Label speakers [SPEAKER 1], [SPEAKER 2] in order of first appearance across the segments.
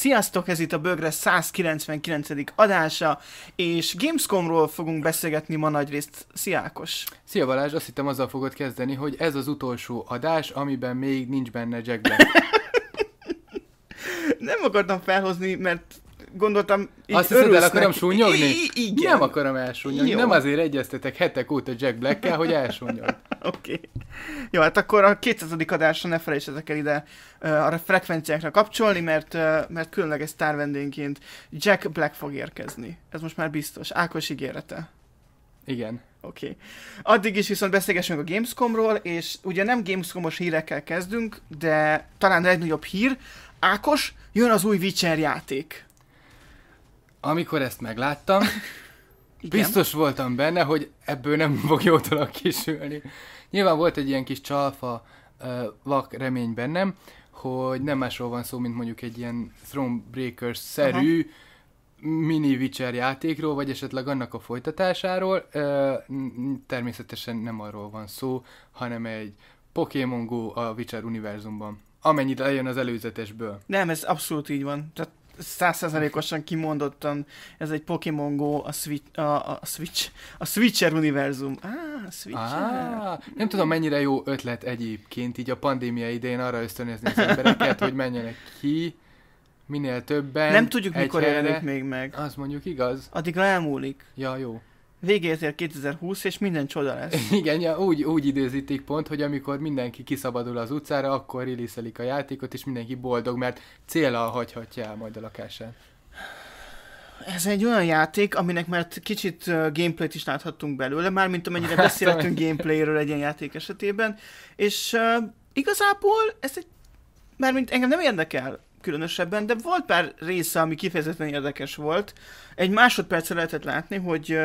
[SPEAKER 1] Sziasztok, ez itt a Bögre 199. adása, és Gamescomról fogunk beszélgetni ma nagyrészt. Szia Ákos! Szia Balázs, azt hittem azzal fogod kezdeni, hogy ez az utolsó adás, amiben
[SPEAKER 2] még nincs benne Jack Black.
[SPEAKER 1] Nem akartam felhozni, mert gondoltam, így Azt hiszed, el akarom súnyogni? I- igen. Nem akarom elsúnyogni, nem azért
[SPEAKER 2] egyeztetek hetek óta Jack black hogy elsúnyog.
[SPEAKER 1] Oké. Okay. Jó, hát akkor a 200. adásra ne felejtsetek el ide uh, arra frekvenciákra kapcsolni, mert, uh, mert különleges vendénként Jack Black fog érkezni. Ez most már biztos. Ákos ígérete. Igen. Oké. Okay. Addig is viszont beszélgessünk a Gamescomról, és ugye nem Gamescomos hírekkel kezdünk, de talán a legnagyobb hír, Ákos, jön az új Witcher játék
[SPEAKER 2] amikor ezt megláttam, Igen. biztos voltam benne, hogy ebből nem fog jó dolog kisülni. Nyilván volt egy ilyen kis csalfa uh, vak remény bennem, hogy nem másról van szó, mint mondjuk egy ilyen Thronebreaker-szerű Aha mini Witcher játékról, vagy esetleg annak a folytatásáról. Természetesen nem arról van szó, hanem egy Pokémon Go a Witcher univerzumban. Amennyit lejön az előzetesből.
[SPEAKER 1] Nem, ez abszolút így van. Tehát százszerzelékosan kimondottan ez egy Pokémon Go a Switch, a, a Switch, a Switcher univerzum. Á, ah, Switcher. Ah, nem tudom, mennyire jó
[SPEAKER 2] ötlet egyébként így a pandémia idején arra ösztönözni az embereket, hogy menjenek ki, minél többen. Nem tudjuk, mikor jelenik még meg. Az mondjuk igaz. Addig elmúlik. Ja, jó
[SPEAKER 1] végéhez 2020, és minden csoda lesz.
[SPEAKER 2] Igen, ja, úgy, úgy időzítik pont, hogy amikor mindenki kiszabadul az utcára, akkor riliszelik a játékot, és mindenki boldog, mert célra hagyhatja el majd a lakását.
[SPEAKER 1] Ez egy olyan játék, aminek már kicsit gameplayt is láthattunk belőle, mármint amennyire hát, beszéltünk gameplayről egy ilyen játék esetében, és uh, igazából ez egy, mármint engem nem érdekel különösebben, de volt pár része, ami kifejezetten érdekes volt. Egy másodpercre lehetett látni, hogy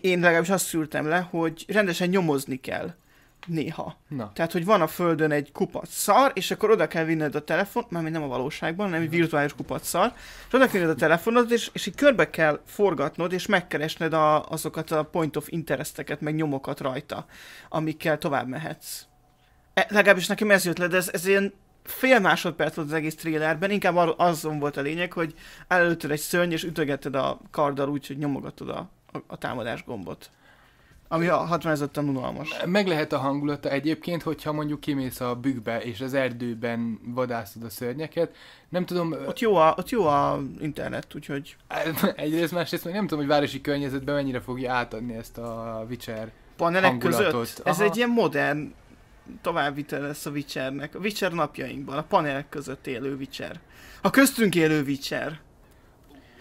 [SPEAKER 1] én legalábbis azt szűrtem le, hogy rendesen nyomozni kell néha. Na. Tehát, hogy van a földön egy kupac szar, és akkor oda kell vinned a telefon, mármint nem a valóságban, hanem egy virtuális kupac szar, és oda kell vinned a telefonod, és, és így körbe kell forgatnod, és megkeresned a, azokat a point of interesteket, meg nyomokat rajta, amikkel tovább mehetsz. E, legalábbis nekem ez jött le, de ez, ez ilyen fél másodperc volt az egész trailerben, inkább azon volt a lényeg, hogy előtted egy szörny, és ütögeted a karddal úgy, hogy nyomogatod a a, a támadás gombot. Ami a hatványzottan unalmas. Meg lehet a hangulata
[SPEAKER 2] egyébként, hogyha mondjuk kimész a bükbe, és az erdőben vadászod a szörnyeket.
[SPEAKER 1] Nem tudom... Ott jó a, ott jó a internet, úgyhogy...
[SPEAKER 2] Egyrészt, másrészt meg nem tudom, hogy városi
[SPEAKER 1] környezetben mennyire fogja átadni ezt a Witcher Panelek hangulatot. között? Aha. Ez egy ilyen modern továbbvitel lesz a Witchernek. A Witcher napjainkban, a panelek között élő Witcher. A köztünk élő Witcher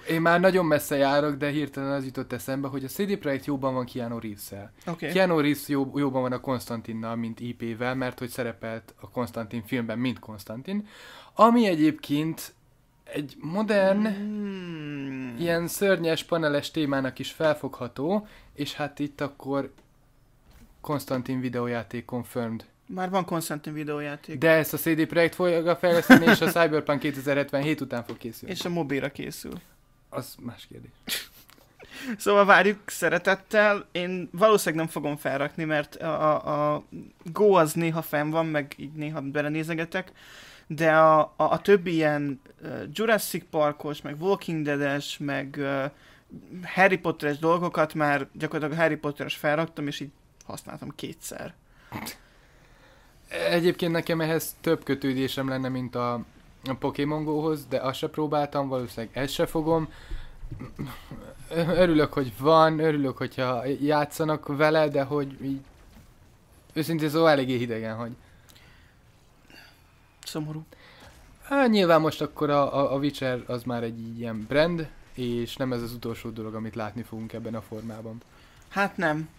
[SPEAKER 1] én már nagyon messze járok, de hirtelen az jutott
[SPEAKER 2] eszembe, hogy a CD Projekt jobban van Keanu Reeves-szel. Okay. Keanu Reeves jobb, jobban van a Konstantinnal, mint IP-vel, mert hogy szerepelt a Konstantin filmben, mint Konstantin. Ami egyébként egy modern, hmm. ilyen szörnyes paneles témának is felfogható, és hát itt akkor Konstantin videójáték confirmed.
[SPEAKER 1] Már van Konstantin videójáték. De
[SPEAKER 2] ezt a CD Projekt fogja fejleszteni, és a Cyberpunk
[SPEAKER 1] 2077 után fog készülni. És a mobilra készül.
[SPEAKER 2] Az más kérdés.
[SPEAKER 1] Szóval várjuk szeretettel. Én valószínűleg nem fogom felrakni, mert a, a Go az néha fenn van, meg így néha belenézegetek, de a, a, a többi ilyen Jurassic Parkos, meg Walking Dead-es, meg uh, Harry Potteres dolgokat már gyakorlatilag Harry Potteres felraktam, és így használtam kétszer.
[SPEAKER 2] Egyébként nekem ehhez több kötődésem lenne, mint a a Pokémon Go-hoz, de azt se próbáltam, valószínűleg ezt se fogom. Örülök, hogy van, örülök, hogyha játszanak vele, de hogy így őszintén szóval eléggé hidegen, hogy... Szomorú. Há, nyilván most akkor a, a, a Witcher az már egy ilyen brand, és nem ez az utolsó dolog, amit látni fogunk
[SPEAKER 1] ebben a formában. Hát nem.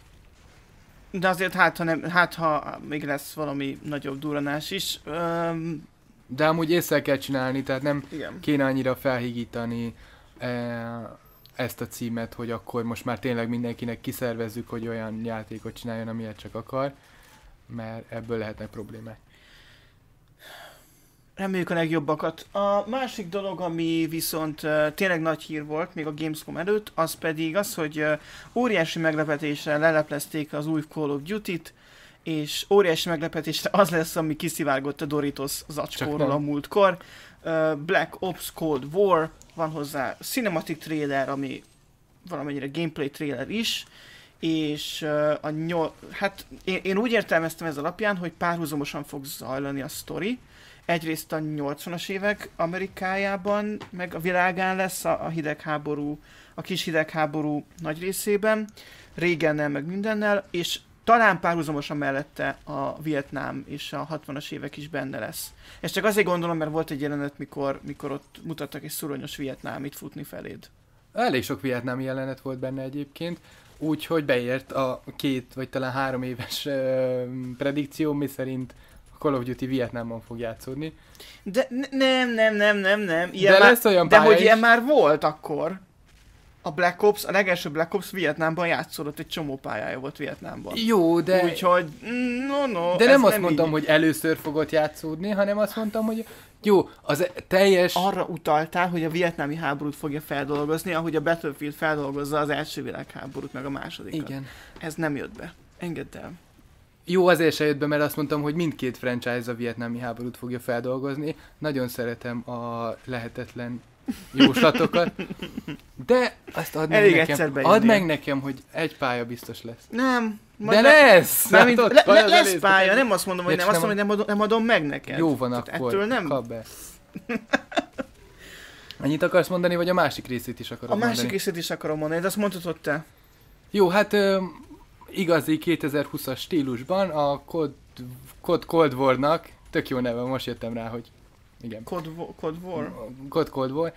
[SPEAKER 1] De azért hát, ha, nem, hát, ha még lesz valami nagyobb duranás is, öm, de amúgy észre kell csinálni, tehát
[SPEAKER 2] nem Igen. kéne annyira felhigítani e, ezt a címet, hogy akkor most már tényleg mindenkinek kiszervezzük, hogy olyan játékot csináljon, amilyet csak akar, mert
[SPEAKER 1] ebből lehetnek problémák. Reméljük a legjobbakat. A másik dolog, ami viszont uh, tényleg nagy hír volt, még a Gamescom előtt, az pedig az, hogy uh, óriási meglepetésre leleplezték az új Call of Duty-t, és óriási meglepetésre az lesz, ami kiszivárgott a Doritos zacskóról a múltkor. Black Ops Cold War, van hozzá Cinematic Trailer, ami valamennyire gameplay trailer is, és a nyol... hát én, én úgy értelmeztem ez alapján, hogy párhuzamosan fog zajlani a story. Egyrészt a 80-as évek Amerikájában, meg a világán lesz a, a hidegháború, a kis hidegháború nagy részében, régennel, meg mindennel, és talán párhuzamosan mellette a Vietnám és a 60-as évek is benne lesz. És csak azért gondolom, mert volt egy jelenet, mikor, mikor ott mutattak egy szuronyos Vietnámit futni feléd. Elég sok vietnámi jelenet volt benne
[SPEAKER 2] egyébként, úgyhogy beért a két vagy talán három éves ö, predikció, mi szerint Call of Duty Vietnámon fog játszódni.
[SPEAKER 1] De nem, nem, nem, nem, nem. Ilyen de lesz olyan de hogy is. ilyen már volt akkor a Black Ops, a legelső Black Ops Vietnámban játszódott, egy csomó pályája volt Vietnámban. Jó, de... Úgyhogy, mm, no, no, De nem azt nem mondtam, így... hogy először fogott játszódni, hanem azt mondtam, hogy jó, az e- teljes... Arra utaltál, hogy a vietnámi háborút fogja feldolgozni, ahogy a Battlefield feldolgozza az első világháborút, meg a másodikat. Igen. Ez nem jött be. Engedd el.
[SPEAKER 2] Jó, azért se jött be, mert azt mondtam, hogy mindkét franchise a vietnámi háborút fogja feldolgozni. Nagyon szeretem a lehetetlen jóslatokat, de azt ad meg, nekem, add meg nekem, hogy egy pálya biztos lesz. Nem. De lesz! Nem, mint ott le, le, lesz pálya, nem azt mondom, hogy nem, azt mondom, hogy nem
[SPEAKER 1] adom, nem adom meg neked. Jó van Tehát
[SPEAKER 2] akkor, ettől nem... kap be. Annyit akarsz mondani, vagy a másik részét is akarom A másik mondani?
[SPEAKER 1] részét is akarom mondani, de azt hogy te.
[SPEAKER 2] Jó, hát ö, igazi 2020-as stílusban a Cold, Cold, Cold War-nak, tök jó neve, most jöttem rá, hogy
[SPEAKER 1] igen. Cold Cod War?
[SPEAKER 2] Cold, Cold War.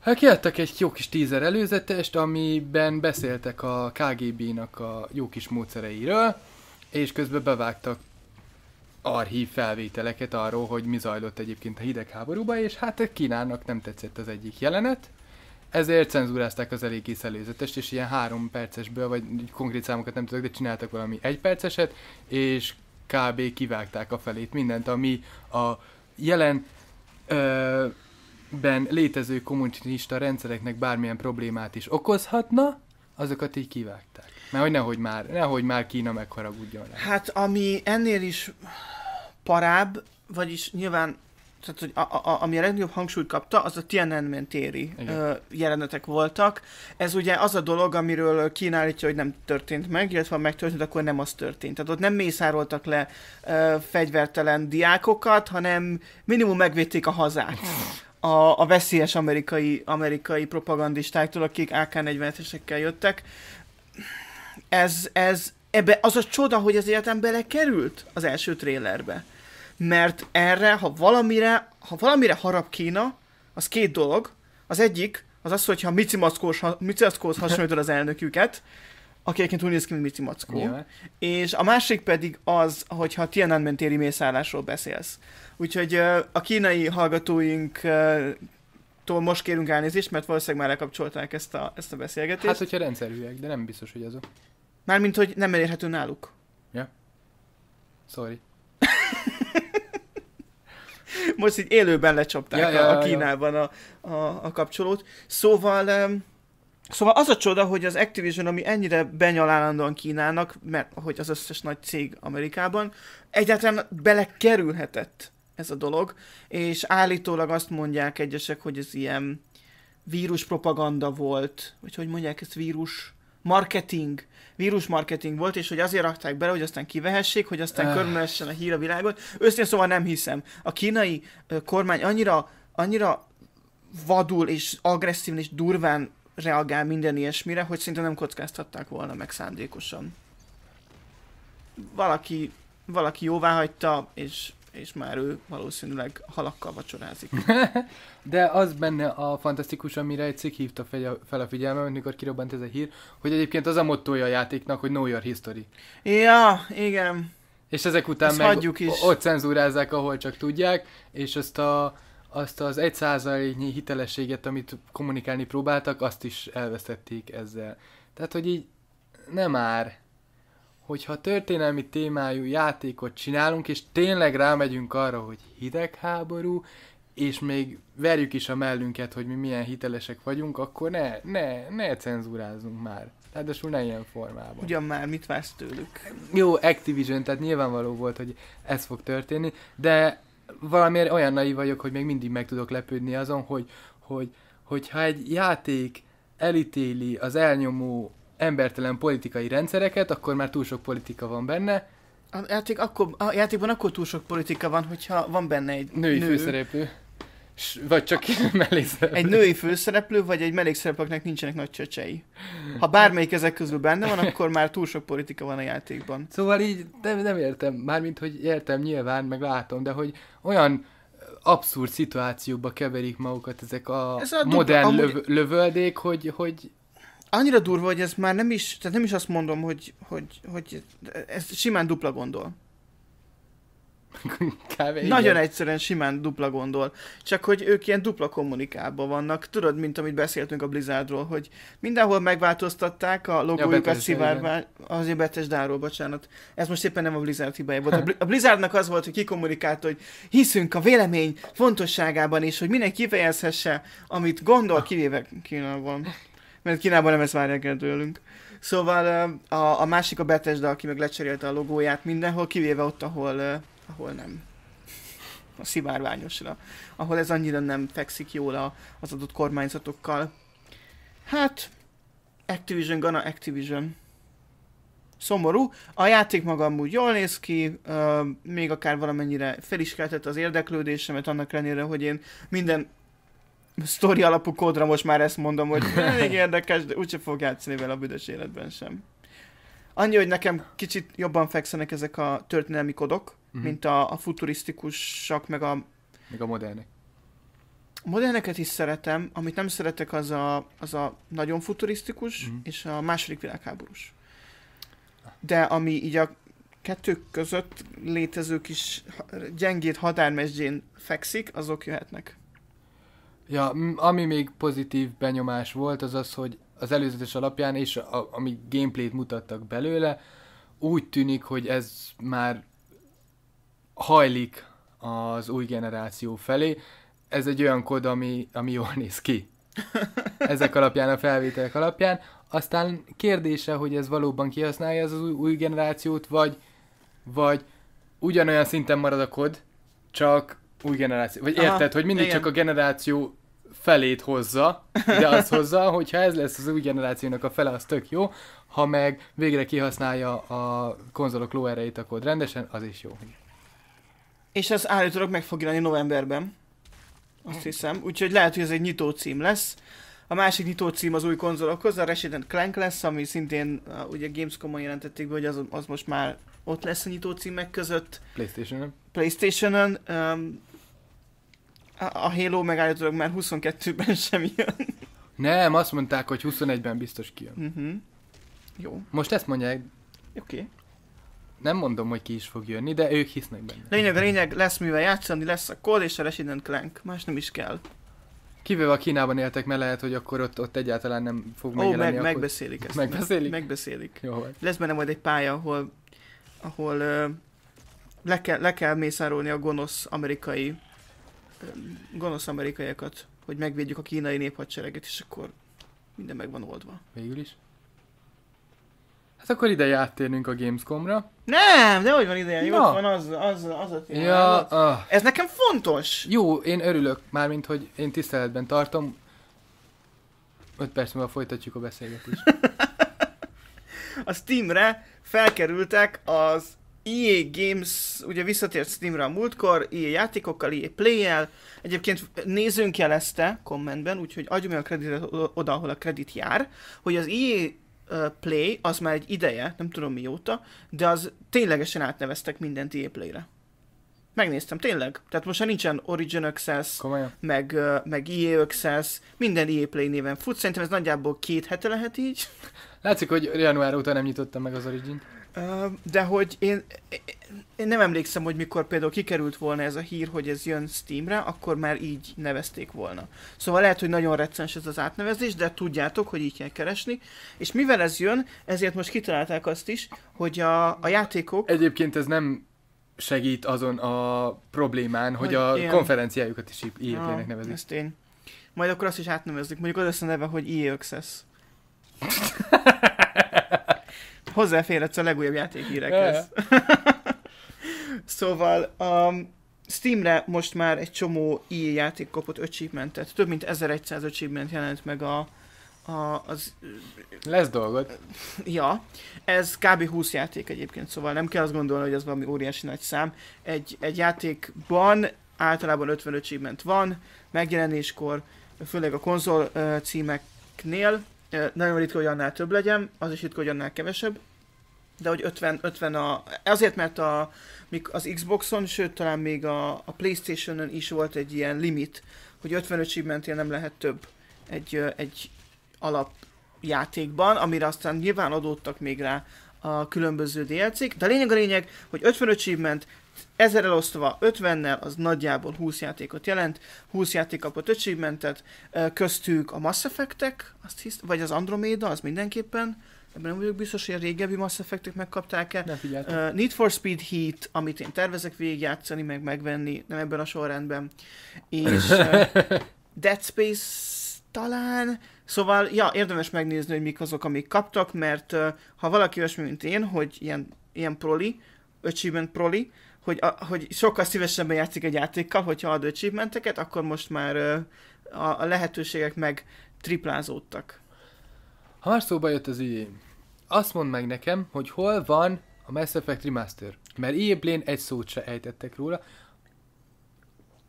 [SPEAKER 2] Hát kiadtak egy jó kis teaser előzetest, amiben beszéltek a KGB-nak a jó kis módszereiről, és közben bevágtak archív felvételeket arról, hogy mi zajlott egyébként a hidegháborúban, és hát Kínának nem tetszett az egyik jelenet, ezért cenzúrázták az elég kész előzetest, és ilyen három percesből, vagy konkrét számokat nem tudok, de csináltak valami egy perceset, és kb. kivágták a felét mindent, ami a jelen ö, ben létező kommunista rendszereknek bármilyen problémát is okozhatna, azokat így kivágták. Mert hogy nehogy már, nehogy már Kína megharagudjon rá. Hát ami
[SPEAKER 1] ennél is parább, vagyis nyilván tehát, hogy a, a, ami a legnagyobb hangsúlyt kapta, az a Tiananmen téri ö, jelenetek voltak. Ez ugye az a dolog, amiről kínálítja, hogy nem történt meg, illetve ha megtörtént, akkor nem az történt. Tehát ott nem mészároltak le ö, fegyvertelen diákokat, hanem minimum megvédték a hazát. A, a veszélyes amerikai, amerikai propagandistáktól, akik AK-47-esekkel jöttek. Ez, ez, ebbe az a csoda, hogy ez életem belekerült az első trélerbe mert erre, ha valamire, ha valamire harap Kína, az két dolog. Az egyik, az az, hogyha Mici Mackóhoz hasonlítod az elnöküket, aki egyébként úgy néz ki, mint Mici Mackó. Nyilván. És a másik pedig az, hogyha Tiananmen téri mészállásról beszélsz. Úgyhogy a kínai hallgatóink most kérünk elnézést, mert valószínűleg már lekapcsolták ezt a, ezt a beszélgetést. Hát, hogyha rendszerűek, de nem biztos, hogy azok. Mármint, hogy nem elérhető náluk. Ja. Sorry. Most így élőben lecsapták ja, a, ja, a Kínában ja. A, a, a kapcsolót. Szóval... Szóval az a csoda, hogy az Activision, ami ennyire benyal Kínának, mert hogy az összes nagy cég Amerikában, egyáltalán belekerülhetett ez a dolog, és állítólag azt mondják egyesek, hogy ez ilyen víruspropaganda volt, vagy hogy mondják ezt, vírus marketing, vírusmarketing volt, és hogy azért rakták bele, hogy aztán kivehessék, hogy aztán uh. Öh. körülmessen a hír a világot. Őszintén szóval nem hiszem. A kínai kormány annyira, annyira vadul és agresszíven és durván reagál minden ilyesmire, hogy szinte nem kockáztatták volna meg szándékosan. Valaki, valaki jóvá hagyta, és és már ő valószínűleg halakkal vacsorázik.
[SPEAKER 2] De az benne a fantasztikus, amire egy cikk hívta fel a figyelmemet, mikor kirobbant ez a hír, hogy egyébként az a mottoja a játéknak, hogy Know Your History. Ja, igen. És ezek után Ezt meg is. ott cenzúrázzák, ahol csak tudják, és azt a azt az egy százaléknyi hitelességet, amit kommunikálni próbáltak, azt is elvesztették ezzel. Tehát, hogy így nem már hogyha történelmi témájú játékot csinálunk, és tényleg rámegyünk arra, hogy hidegháború, és még verjük is a mellünket, hogy mi milyen hitelesek vagyunk, akkor ne, ne, ne cenzúrázzunk már. Ráadásul ne ilyen formában. Ugyan már, mit vársz tőlük? Jó, Activision, tehát nyilvánvaló volt, hogy ez fog történni, de valamiért olyan naiv vagyok, hogy még mindig meg tudok lepődni azon, hogy, hogy, hogyha egy játék elítéli az elnyomó embertelen politikai rendszereket, akkor már túl sok politika van benne.
[SPEAKER 1] A, játék akkor, a játékban akkor túl sok politika van, hogyha van benne egy női nő. főszereplő.
[SPEAKER 2] S, vagy csak mellékszereplő. Egy női
[SPEAKER 1] főszereplő, vagy egy mellékszereplőknek nincsenek nagy csöcsei. Ha bármelyik ezek közül benne van, akkor már túl sok politika van a játékban. Szóval így nem, nem értem,
[SPEAKER 2] mármint hogy értem nyilván, meg látom, de hogy olyan abszurd szituációba keverik
[SPEAKER 1] magukat ezek a, Ez a modern dupla, amúgy... löv, lövöldék, hogy, hogy annyira durva, hogy ez már nem is, tehát nem is azt mondom, hogy, hogy, hogy ez simán dupla gondol. Kávé, Nagyon igen. egyszerűen simán dupla gondol. Csak hogy ők ilyen dupla kommunikában vannak. Tudod, mint amit beszéltünk a Blizzardról, hogy mindenhol megváltoztatták a logójukat ja, szivárvány. Azért dáról, bocsánat. Ez most éppen nem a Blizzard hibája volt. A Blizzardnak az volt, hogy kikommunikált, hogy hiszünk a vélemény fontosságában is, hogy mindenki kifejezhesse, amit gondol, ah. kivéve kínálva mert Kínában nem ezt várják el tőlünk. Szóval a, a másik a Bethesda, aki meg lecserélte a logóját mindenhol, kivéve ott, ahol, ahol nem. A szivárványosra. Ahol ez annyira nem fekszik jól a, az adott kormányzatokkal. Hát, Activision, Gana Activision. Szomorú. A játék maga amúgy jól néz ki, uh, még akár valamennyire fel is keltett az érdeklődésemet, annak ellenére, hogy én minden sztori alapú kódra most már ezt mondom, hogy elég érdekes, de úgyse fog játszani vele a büdös életben sem. Annyi, hogy nekem kicsit jobban fekszenek ezek a történelmi kodok, mm-hmm. mint a, a futurisztikusak, meg a... Meg a modernek. A moderneket is szeretem, amit nem szeretek, az a, az a nagyon futurisztikus, mm-hmm. és a második világháborús. De ami így a kettő között létező kis gyengét határmesdjén fekszik, azok jöhetnek.
[SPEAKER 2] Ja, ami még pozitív benyomás volt, az az, hogy az előzetes alapján és a, ami gameplayt mutattak belőle, úgy tűnik, hogy ez már hajlik az új generáció felé. Ez egy olyan kod, ami, ami jól néz ki. Ezek alapján, a felvételek alapján. Aztán kérdése, hogy ez valóban kihasználja az új, új generációt, vagy, vagy ugyanolyan szinten marad a kod, csak új generáció. Vagy Aha, érted, hogy mindig igen. csak a generáció felét hozza, de az hozza, hogyha ez lesz az új generációnak a fele, az tök jó, ha meg végre kihasználja a konzolok lóerejét akkor rendesen, az is jó.
[SPEAKER 1] És ez állítólag meg fog jelenni novemberben. Azt hiszem. Úgyhogy lehet, hogy ez egy nyitó cím lesz. A másik nyitó cím az új konzolokhoz, a Resident Clank lesz, ami szintén ugye Gamescom-on jelentették be, hogy az, az most már ott lesz a nyitó címek között. Playstation-on. Playstation-on. Um, a Halo meg állítólag már 22-ben sem jön.
[SPEAKER 2] Nem, azt mondták, hogy 21-ben biztos kijön. Uh-huh. Jó. Most ezt mondják. Oké. Okay. Nem mondom, hogy ki is fog jönni, de ők hisznek benne.
[SPEAKER 1] Lényeg, a lényeg, lesz mivel játszani, lesz a Call és a Resident Clank. Más nem is kell.
[SPEAKER 2] Kivéve a Kínában éltek, mert lehet, hogy akkor ott, ott egyáltalán nem fog megjelenni. Ó, meg, akkor... megbeszélik ezt. Megbeszélik? Megbeszélik.
[SPEAKER 1] Jó vagy. Lesz benne majd egy pálya, ahol, ahol uh, le, kell, le kell mészárolni a gonosz amerikai gonosz amerikaiakat, hogy megvédjük a kínai néphadsereget, és akkor minden meg van oldva. Végül is.
[SPEAKER 2] Hát akkor ide áttérnünk a Gamescomra.
[SPEAKER 1] Nem, de hogy van ideje, jó, van az, az, az a téma. Ja,
[SPEAKER 2] Ah. Ez nekem fontos. Jó, én örülök, mármint, hogy én tiszteletben tartom. 5 perc múlva folytatjuk a beszélgetést.
[SPEAKER 1] a Steamre felkerültek az EA Games ugye visszatért Steamre a múltkor, EA játékokkal, EA Play-el. Egyébként nézőnk jelezte kommentben, úgyhogy adjunk a kreditet oda, ahol a kredit jár, hogy az EA Play az már egy ideje, nem tudom mióta, de az ténylegesen átneveztek mindent EA Play-re. Megnéztem, tényleg. Tehát most már nincsen Origin Access, meg, meg EA Access, minden EA Play néven fut. Szerintem ez nagyjából két hete lehet így. Látszik, hogy január óta nem nyitottam meg az Origin-t. De hogy én, én nem emlékszem, hogy mikor például kikerült volna ez a hír, hogy ez jön Steamre, akkor már így nevezték volna. Szóval lehet, hogy nagyon recens ez az átnevezés, de tudjátok, hogy így kell keresni. És mivel ez jön, ezért most kitalálták azt is, hogy a, a játékok... Egyébként ez nem
[SPEAKER 2] segít azon a problémán, hogy, hogy a ilyen... konferenciájukat is ea ah, ja, nevezik. Ezt
[SPEAKER 1] én Majd akkor azt is átnevezzük. Mondjuk az lesz a neve, hogy EA Access. hozzáférhetsz a legújabb játékhírekhez. szóval um, Steamre most már egy csomó EA játék kapott achievementet. Több mint 1100 achievement jelent meg a, a, az... Lesz dolgod. Ja, ez kb. 20 játék egyébként, szóval nem kell azt gondolni, hogy ez valami óriási nagy szám. Egy, egy játékban általában 50 achievement van, megjelenéskor, főleg a konzol uh, címeknél, nagyon ritka, hogy annál több legyen, az is ritka, hogy annál kevesebb. De hogy 50, 50 a... Azért, mert a, az Xboxon, sőt talán még a, a Playstation-ön is volt egy ilyen limit, hogy 55 achievementnél nem lehet több egy, egy alap játékban, amire aztán nyilván adódtak még rá a különböző DLC-k, de a lényeg a lényeg, hogy 55 achievement, Ezer elosztva 50-nel, az nagyjából 20 játékot jelent, 20 játék kapott achievementet, köztük a Mass Effect-ek, azt hisz, vagy az Andromeda, az mindenképpen, ebben nem vagyok biztos, hogy a régebbi Mass effect megkapták-e. Uh, Need for Speed Heat, amit én tervezek végigjátszani, meg megvenni, nem ebben a sorrendben. És uh, Dead Space talán, szóval, ja, érdemes megnézni, hogy mik azok, amik kaptak, mert uh, ha valaki olyasmi, mint én, hogy ilyen, ilyen proli, achievement proli, uh, hogy, a, hogy sokkal szívesebben játszik egy játékkal, hogyha ad achievementeket, akkor most már a, a lehetőségek meg triplázódtak. Ha már szóba jött az
[SPEAKER 2] idén, azt mondd meg nekem, hogy hol van a Mass Effect Remaster. Mert EA egy szót se ejtettek róla.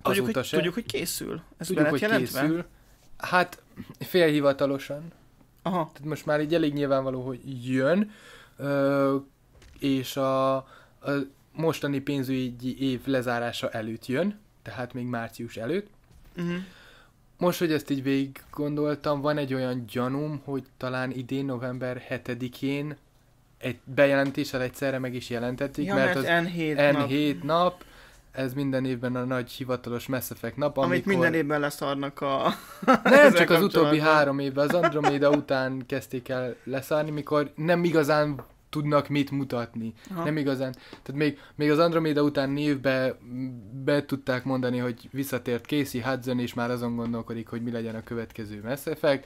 [SPEAKER 2] Tudjuk, hogy, se. tudjuk hogy készül. Ez tudjuk, hogy jelentve? készül. Hát félhivatalosan. Aha. Tehát most már így elég nyilvánvaló, hogy jön. Ö, és a, a mostani pénzügyi év lezárása előtt jön, tehát még március előtt. Uh-huh. Most, hogy ezt így végig gondoltam, van egy olyan gyanúm, hogy talán idén november 7-én egy bejelentéssel egyszerre meg is jelentették, ja, mert, mert az N7, N7 nap. nap, ez minden évben a nagy hivatalos Mass Effect nap, amikor... Amit minden évben leszarnak a... nem, csak az utóbbi három évben, az Andromeda után kezdték el leszárni, mikor nem igazán tudnak mit mutatni. Aha. Nem igazán. Tehát még, még az Andromeda után névbe be tudták mondani, hogy visszatért Casey Hudson, és már azon gondolkodik, hogy mi legyen a következő Mass Effect.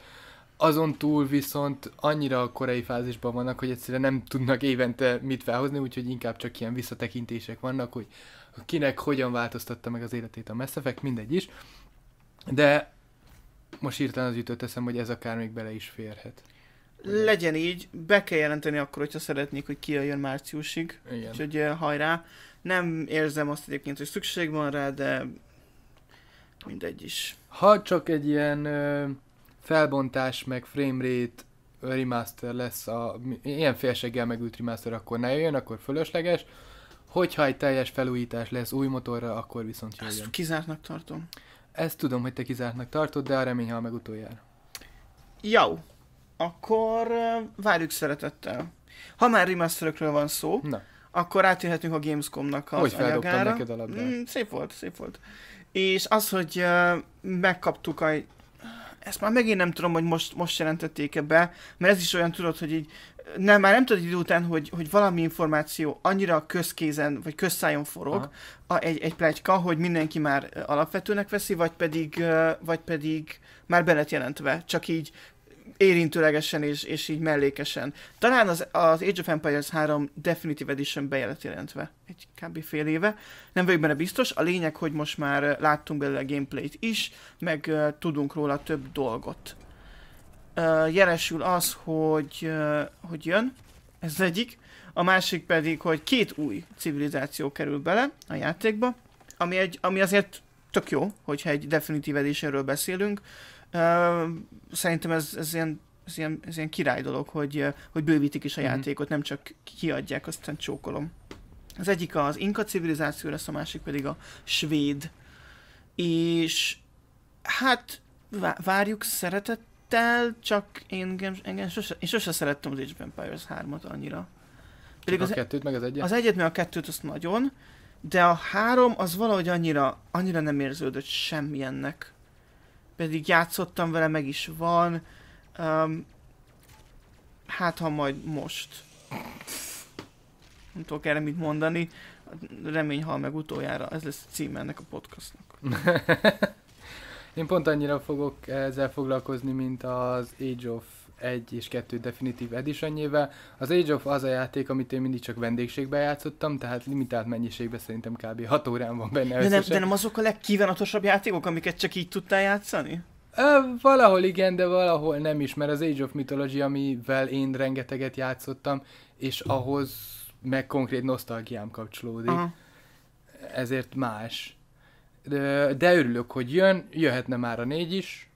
[SPEAKER 2] Azon túl viszont annyira a korai fázisban vannak, hogy egyszerűen nem tudnak évente mit felhozni, úgyhogy inkább csak ilyen visszatekintések vannak, hogy kinek hogyan változtatta meg az életét a Mass Effect, mindegy is. De most írtam az jutott eszem, hogy ez akár még bele is férhet.
[SPEAKER 1] Legyen így, be kell jelenteni akkor, hogyha szeretnék, hogy kijöjjön márciusig. Igen. Úgyhogy hajrá. Nem érzem azt egyébként, hogy szükség van rá, de mindegy is. Ha
[SPEAKER 2] csak egy ilyen ö, felbontás, meg framerate remaster lesz, a, ilyen félseggel megült remaster, akkor ne jöjjön, akkor fölösleges. Hogyha egy teljes felújítás lesz új motorra, akkor viszont jöjjön. Ezt kizártnak tartom. Ezt tudom, hogy te kizártnak
[SPEAKER 1] tartod, de a remény, ha meg utoljára. Jau! akkor várjuk szeretettel. Ha már remasterökről van szó, Na. akkor átjöhetünk a Gamescom-nak az Hogy anyagára. neked a Mm, szép volt, szép volt. És az, hogy megkaptuk a... Ezt már megint nem tudom, hogy most, most jelentették-e be, mert ez is olyan tudod, hogy így nem, már nem tudod idő után, hogy, hogy valami információ annyira közkézen, vagy közszájon forog a, egy, egy plegyka, hogy mindenki már alapvetőnek veszi, vagy pedig, vagy pedig már belet jelentve. Csak így érintőlegesen és, és így mellékesen. Talán az, az Age of Empires 3 Definitive Edition bejelent jelentve egy kb. fél éve. Nem vagyok benne biztos. A lényeg, hogy most már láttunk belőle a gameplayt is, meg uh, tudunk róla több dolgot. Uh, jelesül az, hogy, uh, hogy jön, ez az egyik. A másik pedig, hogy két új civilizáció kerül bele a játékba, ami, egy, ami azért tök jó, hogyha egy Definitive Editionről beszélünk, szerintem ez, ez, ilyen, ez, ilyen, ez ilyen király dolog, hogy, hogy bővítik is a mm-hmm. játékot, nem csak kiadják, aztán csókolom. Az egyik az inka civilizáció lesz, a másik pedig a svéd. És hát várjuk szeretettel, csak én engem, engem sose, én sose szerettem az Age of Empires 3-at annyira. Pedig az, a e- kettőt, meg az egyet? Az egyet, meg a kettőt azt nagyon, de a három az valahogy annyira, annyira nem érződött semmilyennek pedig játszottam vele, meg is van. Um, hát ha majd most. Nem tudok erre mit mondani. Remény hal meg utoljára. Ez lesz a cím ennek a podcastnak. Én pont
[SPEAKER 2] annyira fogok ezzel foglalkozni, mint az Age of 1 és 2 Definitive Editionjével. Az Age of az a játék, amit én mindig csak vendégségbe játszottam, tehát limitált mennyiségben szerintem kb. 6 órán van benne de nem, de nem
[SPEAKER 1] azok a legkívánatosabb játékok, amiket csak így tudtál játszani?
[SPEAKER 2] Valahol igen, de valahol nem is, mert az Age of Mythology, amivel én rengeteget játszottam, és ahhoz meg konkrét nosztalgiám kapcsolódik. Aha. Ezért más. De, de örülök, hogy jön, jöhetne már a négy is.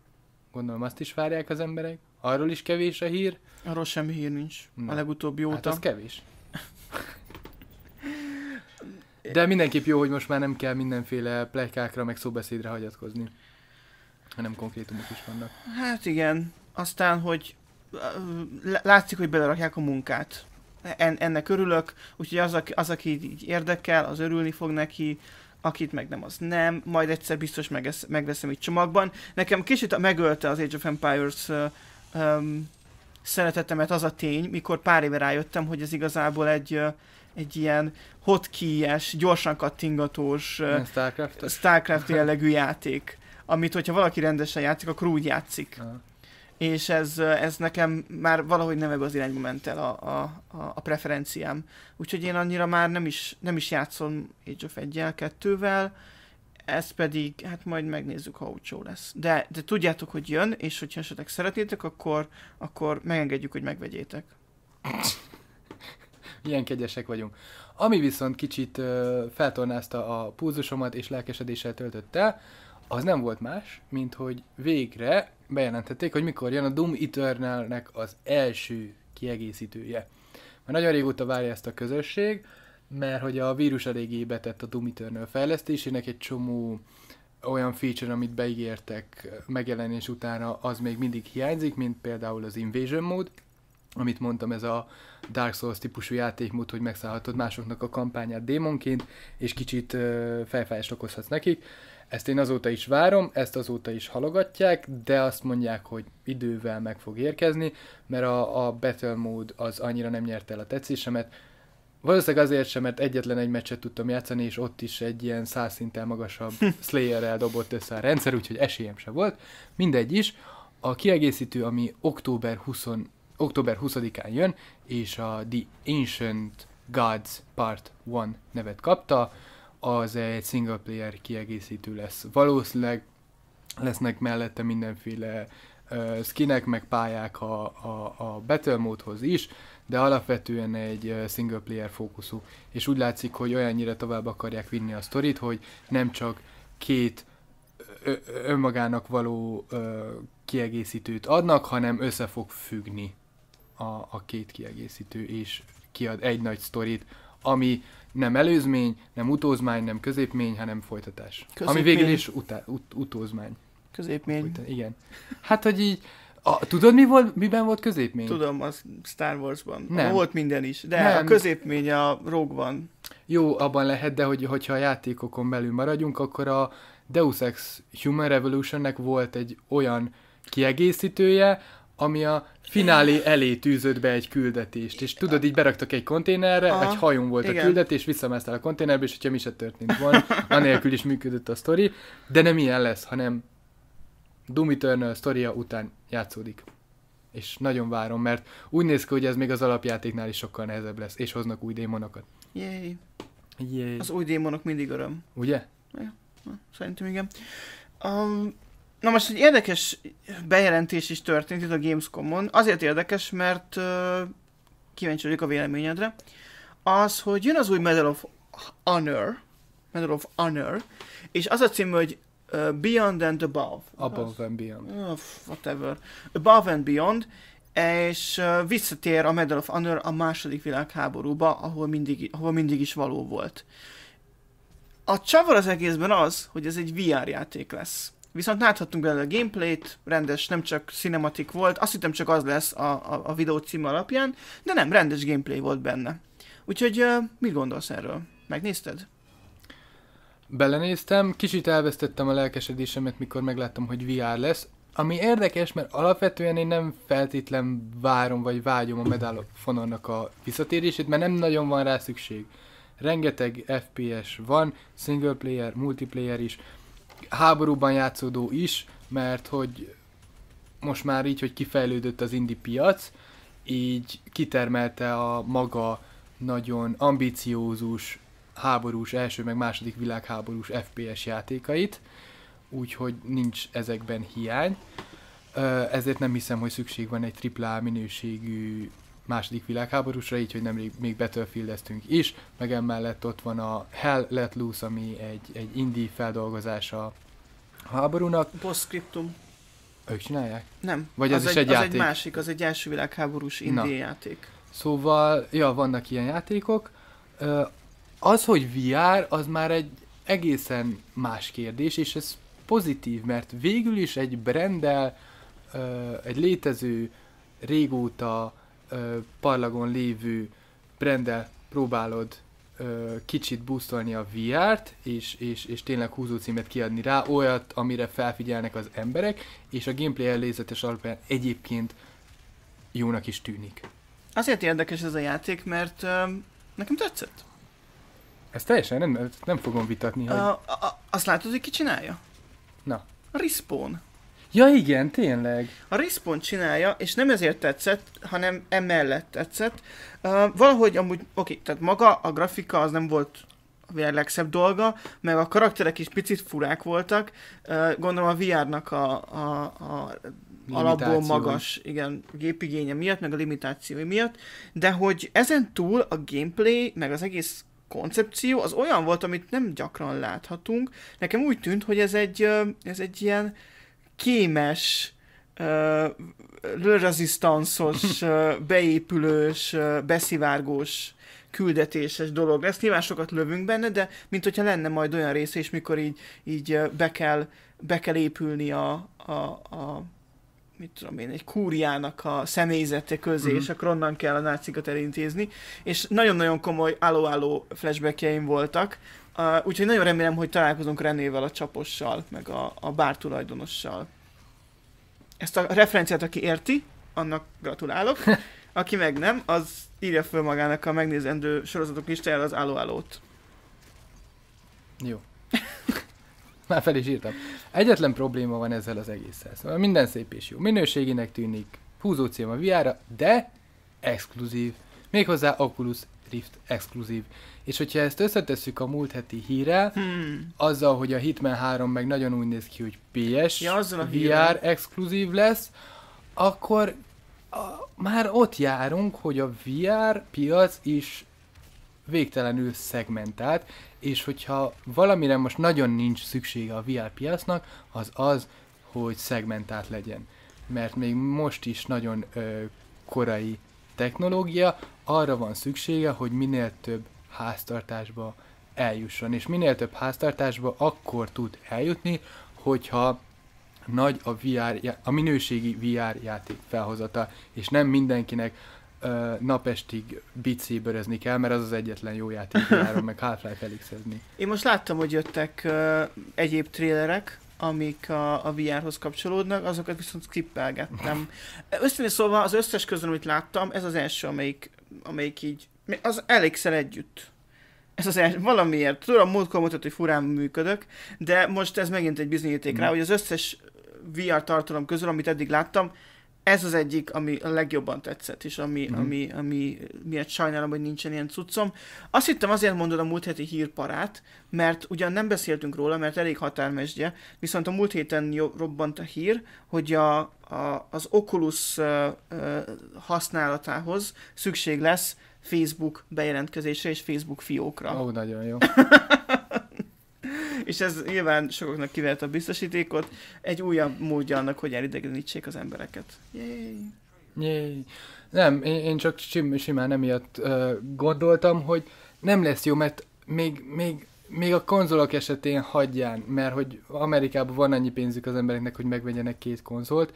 [SPEAKER 2] Gondolom azt is várják az emberek. Arról is kevés a hír. Arról semmi hír nincs. Na. A legutóbbi hát óta. Hát az kevés. De mindenképp jó, hogy most már nem kell mindenféle plekákra, meg szóbeszédre hagyatkozni. Hanem
[SPEAKER 1] konkrétumok is vannak. Hát igen. Aztán, hogy látszik, hogy belerakják a munkát. En, ennek örülök, úgyhogy az, aki, az, aki így érdekel, az örülni fog neki, akit meg nem, az nem, majd egyszer biztos megesz, megveszem itt csomagban. Nekem kicsit megölte az Age of Empires um, szeretetemet az a tény, mikor pár éve rájöttem, hogy ez igazából egy, egy ilyen hotkey-es, gyorsan kattingatós,
[SPEAKER 2] starcraft
[SPEAKER 1] Starcraft jellegű játék, amit hogyha valaki rendesen játszik, akkor úgy játszik. Uh-huh. És ez, ez nekem már valahogy nem ebbe az irányba ment el a, a, a preferenciám. Úgyhogy én annyira már nem is, nem is játszom Age of 1-jel, 2-vel, ez pedig, hát majd megnézzük, ha úgy lesz. De, de tudjátok, hogy jön, és hogyha esetleg szeretnétek, akkor, akkor megengedjük, hogy megvegyétek.
[SPEAKER 2] Milyen kegyesek vagyunk. Ami viszont kicsit ö, feltornázta a pulzusomat és lelkesedéssel töltött el, az nem volt más, mint hogy végre bejelentették, hogy mikor jön a Doom Eternal-nek az első kiegészítője. Már nagyon régóta várja ezt a közösség, mert hogy a vírus eléggé betett a Doom Eternal fejlesztésének egy csomó olyan feature, amit beígértek megjelenés utána, az még mindig hiányzik, mint például az Invasion mód, amit mondtam, ez a Dark Souls típusú játékmód, hogy megszállhatod másoknak a kampányát démonként, és kicsit felfájást okozhatsz nekik. Ezt én azóta is várom, ezt azóta is halogatják, de azt mondják, hogy idővel meg fog érkezni, mert a, a Battle Mode az annyira nem nyerte el a tetszésemet, Valószínűleg azért sem, mert egyetlen egy meccset tudtam játszani, és ott is egy ilyen száz szinten magasabb hm. Slayer-rel dobott össze a rendszer, úgyhogy esélyem sem volt. Mindegy is. A kiegészítő, ami október 20 október 20-án jön, és a The Ancient Gods Part 1 nevet kapta, az egy single player kiegészítő lesz. Valószínűleg lesznek mellette mindenféle uh, skinek meg pályák a, a, a Battle módhoz is, de alapvetően egy single player fókuszú, és úgy látszik, hogy olyannyira tovább akarják vinni a sztorit, hogy nem csak két önmagának való ö, kiegészítőt adnak, hanem össze fog függni a, a két kiegészítő, és kiad egy nagy sztorit, ami nem előzmény, nem utózmány, nem középmény, hanem folytatás. Középmény. Ami végül is utá, ut, utózmány. Középmény. Igen. Hát, hogy így, a, tudod, mi volt, miben volt középmény? Tudom, az Star Wars-ban. Nem. Volt minden is, de nem. a középmény a Rogue van. Jó, abban lehet, de hogy, hogyha a játékokon belül maradjunk, akkor a Deus Ex Human Revolutionnek volt egy olyan kiegészítője, ami a finálé elé tűzött be egy küldetést. És tudod, így beraktak egy konténerre, Aha, egy hajón volt igen. a küldetés, visszamásztál a konténerbe, és hogyha mi se történt volna, anélkül is működött a sztori, de nem ilyen lesz, hanem Doom Eternal sztoria után játszódik. És nagyon várom, mert úgy néz ki, hogy ez még az alapjátéknál is sokkal nehezebb lesz, és hoznak új démonokat. Jéj. Jéj. Az új démonok
[SPEAKER 1] mindig öröm. Ugye? Ja, szerintem igen. Um, na most egy érdekes bejelentés is történt itt a Gamescom-on. Azért érdekes, mert uh, kíváncsi vagyok a véleményedre. Az, hogy jön az új Medal of Honor, Medal of Honor, és az a cím, hogy Uh, beyond and Above. Above az, and Beyond. Uh, whatever. Above and Beyond, és uh, visszatér a Medal of Honor a második világháborúba, ahol mindig, ahol mindig is való volt. A csavar az egészben az, hogy ez egy VR játék lesz. Viszont láthattunk belőle a gameplayt, rendes, nem csak cinematik volt, azt hittem csak az lesz a, a, a videó cím alapján, de nem, rendes gameplay volt benne. Úgyhogy uh, mit gondolsz erről? Megnézted?
[SPEAKER 2] belenéztem, kicsit elvesztettem a lelkesedésemet, mikor megláttam, hogy VR lesz. Ami érdekes, mert alapvetően én nem feltétlen várom vagy vágyom a Medal a visszatérését, mert nem nagyon van rá szükség. Rengeteg FPS van, single player, multiplayer is, háborúban játszódó is, mert hogy most már így, hogy kifejlődött az indie piac, így kitermelte a maga nagyon ambiciózus háborús, első meg második világháborús FPS játékait, úgyhogy nincs ezekben hiány. Ezért nem hiszem, hogy szükség van egy AAA minőségű második világháborúsra, így, hogy nemrég még battlefield is, meg emellett ott van a Hell Let Loose, ami egy, egy indie feldolgozása a háborúnak. Postscriptum. Ők csinálják? Nem. Vagy az, az is egy, egy játék? Az egy másik,
[SPEAKER 1] az egy első világháborús indie Na. játék.
[SPEAKER 2] Szóval, ja, vannak ilyen játékok. Az, hogy VR, az már egy egészen más kérdés, és ez pozitív, mert végül is egy brendel, egy létező, régóta parlagon lévő brendel próbálod kicsit boostolni a VR-t, és, és, és tényleg húzócímet kiadni rá, olyat, amire felfigyelnek az emberek, és a gameplay ellézetes alapján egyébként jónak is tűnik.
[SPEAKER 1] Azért érdekes ez a játék, mert uh, nekem tetszett.
[SPEAKER 2] Ez teljesen nem, nem fogom vitatni, hogy... A,
[SPEAKER 1] a, azt látod, hogy ki csinálja? Na. A Respawn. Ja igen, tényleg. A Respawn csinálja, és nem ezért tetszett, hanem emellett tetszett. Uh, valahogy amúgy, oké, okay, tehát maga a grafika az nem volt a VR legszebb dolga, meg a karakterek is picit furák voltak. Uh, gondolom a VR-nak a, a, a alapból magas igen, gépigénye miatt, meg a limitációi miatt, de hogy ezen túl a gameplay, meg az egész koncepció az olyan volt, amit nem gyakran láthatunk. Nekem úgy tűnt, hogy ez egy, ez egy ilyen kémes, lőrezisztanszos, beépülős, beszivárgós küldetéses dolog lesz. Nyilván sokat lövünk benne, de mint hogyha lenne majd olyan része is, mikor így, így be, kell, be kell épülni a, a, a mit tudom én, egy kúriának a személyzete közé, mm. és akkor onnan kell a nácikat elintézni, és nagyon-nagyon komoly álló-álló flashbackjeim voltak, uh, úgyhogy nagyon remélem, hogy találkozunk Renével, a csapossal, meg a, a bár tulajdonossal. Ezt a referenciát, aki érti, annak gratulálok, aki meg nem, az írja föl magának a megnézendő sorozatok listájára az álló-állót.
[SPEAKER 2] Jó. már fel is írtam. Egyetlen probléma van ezzel az egésszel. Szóval minden szép és jó. Minőséginek tűnik, húzó cím a vr de exkluzív. Méghozzá Oculus Rift exkluzív. És hogyha ezt összetesszük a múlt heti hírrel, hmm. azzal, hogy a Hitman 3 meg nagyon úgy néz ki, hogy PS, ja, azzal a VR exkluzív lesz, akkor a, már ott járunk, hogy a VR piac is végtelenül szegmentált, és hogyha valamire most nagyon nincs szüksége a VR piacnak, az az, hogy szegmentált legyen. Mert még most is nagyon ö, korai technológia, arra van szüksége, hogy minél több háztartásba eljusson. És minél több háztartásba akkor tud eljutni, hogyha nagy a, VR, a minőségi VR játék felhozata, és nem mindenkinek napestig bicibörezni kell, mert az az egyetlen jó játék, járom meg Half-Life elix
[SPEAKER 1] Én most láttam, hogy jöttek uh, egyéb trélerek, amik a, a VR-hoz kapcsolódnak, azokat viszont skippelgettem. Összesen szóval az összes közön, amit láttam, ez az első, amelyik, amelyik így, az elég együtt ez az első, valamiért, tudom, múltkor mutat, hogy furán működök, de most ez megint egy bizonyíték mm. rá, hogy az összes VR tartalom közül, amit eddig láttam, ez az egyik, ami a legjobban tetszett, és ami, mm. ami, ami miért sajnálom, hogy nincsen ilyen cuccom. Azt hittem azért mondod a múlt heti hírparát, mert ugyan nem beszéltünk róla, mert elég határmesdje, viszont a múlt héten robbant a hír, hogy a, a, az Oculus uh, uh, használatához szükség lesz Facebook bejelentkezésre és Facebook fiókra. Ó, oh, nagyon jó. és ez nyilván sokaknak kivert a biztosítékot. Egy újabb módja annak, hogy elidegenítsék az embereket. Yay.
[SPEAKER 2] Yay. Nem, én, én csak sim, simán emiatt uh, gondoltam, hogy nem lesz jó, mert még, még, még a konzolok esetén hagyján, mert hogy Amerikában van annyi pénzük az embereknek, hogy megvegyenek két konzolt,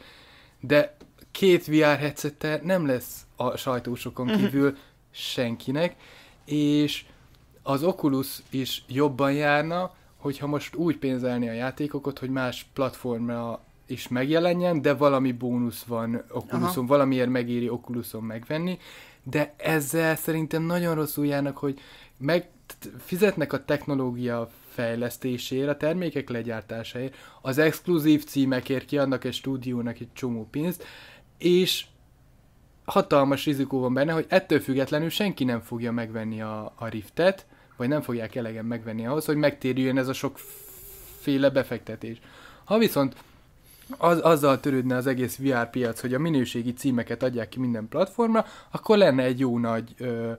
[SPEAKER 2] de két VR headsettel nem lesz a sajtósokon mhm. kívül senkinek, és az Oculus is jobban járna, hogyha most úgy pénzelni a játékokat, hogy más platformra is megjelenjen, de valami bónusz van Oculuson, valamiért megéri Oculuson megvenni, de ezzel szerintem nagyon rosszul járnak, hogy meg fizetnek a technológia fejlesztésére, a termékek legyártásáért, az exkluzív címekért kiadnak egy stúdiónak egy csomó pénzt, és hatalmas rizikó van benne, hogy ettől függetlenül senki nem fogja megvenni a, a Riftet, vagy nem fogják elegen megvenni ahhoz, hogy megtérjön ez a sokféle befektetés. Ha viszont az, azzal törődne az egész VR piac, hogy a minőségi címeket adják ki minden platformra, akkor lenne egy jó nagy ö,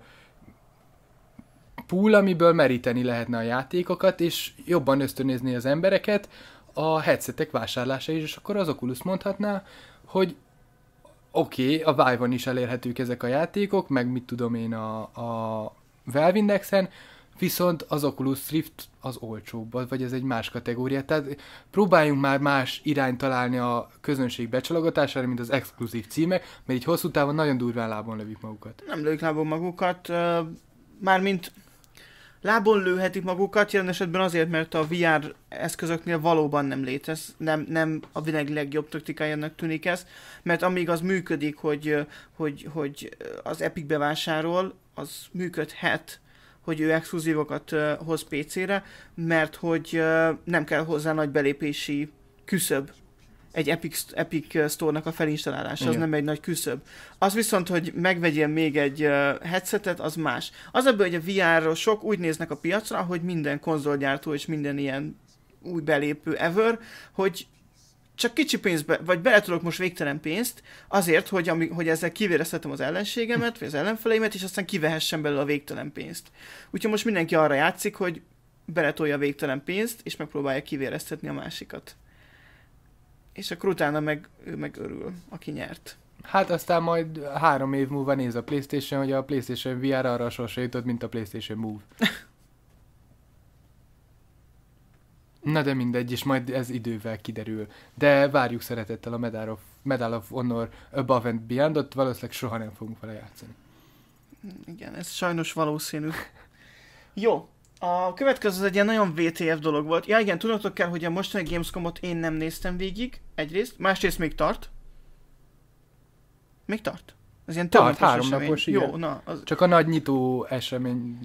[SPEAKER 2] pool, amiből meríteni lehetne a játékokat, és jobban ösztönözni az embereket a headsetek vásárlása is, és akkor az Oculus mondhatná, hogy oké, okay, a Vive-on is elérhetők ezek a játékok, meg mit tudom én a, a Valve Indexen, viszont az Oculus Rift az olcsóbb, vagy ez egy más kategória. Tehát próbáljunk már más irányt találni a közönség becsalogatására, mint az exkluzív címek, mert így hosszú távon nagyon durván lábon lövik magukat.
[SPEAKER 1] Nem lövik lábon magukat, mármint lábon lőhetik magukat, jelen esetben azért, mert a VR eszközöknél valóban nem létez, nem, nem a világ legjobb taktikájának tűnik ez, mert amíg az működik, hogy, hogy, hogy az Epic bevásárol, az működhet, hogy ő exkluzívokat uh, hoz PC-re, mert hogy uh, nem kell hozzá nagy belépési küszöb egy Epic, Epic Store-nak a felinstalálás az nem egy nagy küszöb. Az viszont, hogy megvegyél még egy headsetet, az más. Az ebből, hogy a vr sok úgy néznek a piacra, hogy minden konzolgyártó és minden ilyen új belépő ever, hogy csak kicsi pénzbe, vagy bele tudok most végtelen pénzt, azért, hogy, ami, hogy ezzel kivérezhetem az ellenségemet, vagy az ellenfeleimet, és aztán kivehessem belőle a végtelen pénzt. Úgyhogy most mindenki arra játszik, hogy beletolja a végtelen pénzt, és megpróbálja kivéreztetni a másikat. És akkor utána meg ő meg örül, aki nyert.
[SPEAKER 2] Hát aztán majd három év múlva néz a Playstation, hogy a Playstation VR arra sose jutott, mint a Playstation Move. Na de mindegy, és majd ez idővel kiderül. De várjuk szeretettel a Medal of, Medal of Honor Above and beyond valószínűleg soha nem fogunk vele játszani.
[SPEAKER 1] Mm, igen, ez sajnos valószínű. Jó, a következő az egy ilyen nagyon VTF dolog volt. Ja igen, tudnotok kell, hogy a mostani Gamescomot én nem néztem végig, egyrészt, másrészt még tart. Még tart. Ez ilyen tart három napos, igen. Jó, na, az...
[SPEAKER 2] Csak a nagy nyitó esemény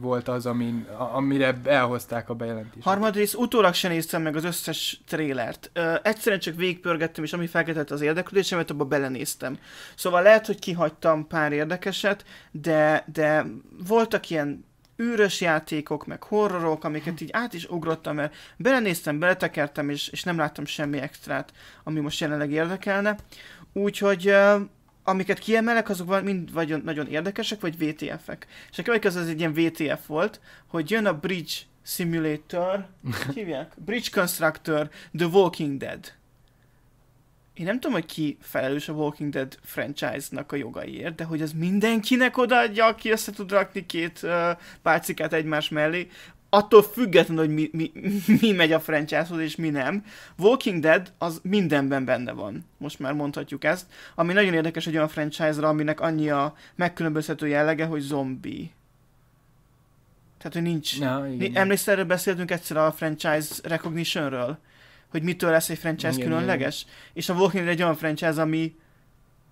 [SPEAKER 2] volt az, amin, amire elhozták a bejelentést.
[SPEAKER 1] Harmadrészt utólag sem néztem meg az összes trélert. Ö, egyszerűen csak végpörgettem, és ami felkeltett az érdeklődésemet, abba belenéztem. Szóval lehet, hogy kihagytam pár érdekeset, de, de voltak ilyen űrös játékok, meg horrorok, amiket így át is ugrottam, mert belenéztem, beletekertem, és, és nem láttam semmi extrát, ami most jelenleg érdekelne. Úgyhogy amiket kiemelek, azok mind vagy nagyon érdekesek, vagy VTF-ek. És a következő az egy ilyen VTF volt, hogy jön a Bridge Simulator, hívják? Bridge Constructor, The Walking Dead. Én nem tudom, hogy ki felelős a Walking Dead franchise-nak a jogaiért, de hogy az mindenkinek odaadja, aki össze tud rakni két uh, pálcikát egymás mellé, attól függetlenül, hogy mi, mi, mi megy a franchise és mi nem, Walking Dead az mindenben benne van. Most már mondhatjuk ezt. Ami nagyon érdekes egy olyan franchise-ra, aminek annyi a megkülönböztető jellege, hogy zombi. Tehát, hogy nincs... Na, igen. Emlékszel, erről beszéltünk egyszer a franchise recognitionről? Hogy mitől lesz egy franchise igen, különleges? Igen. És a Walking Dead egy olyan franchise, ami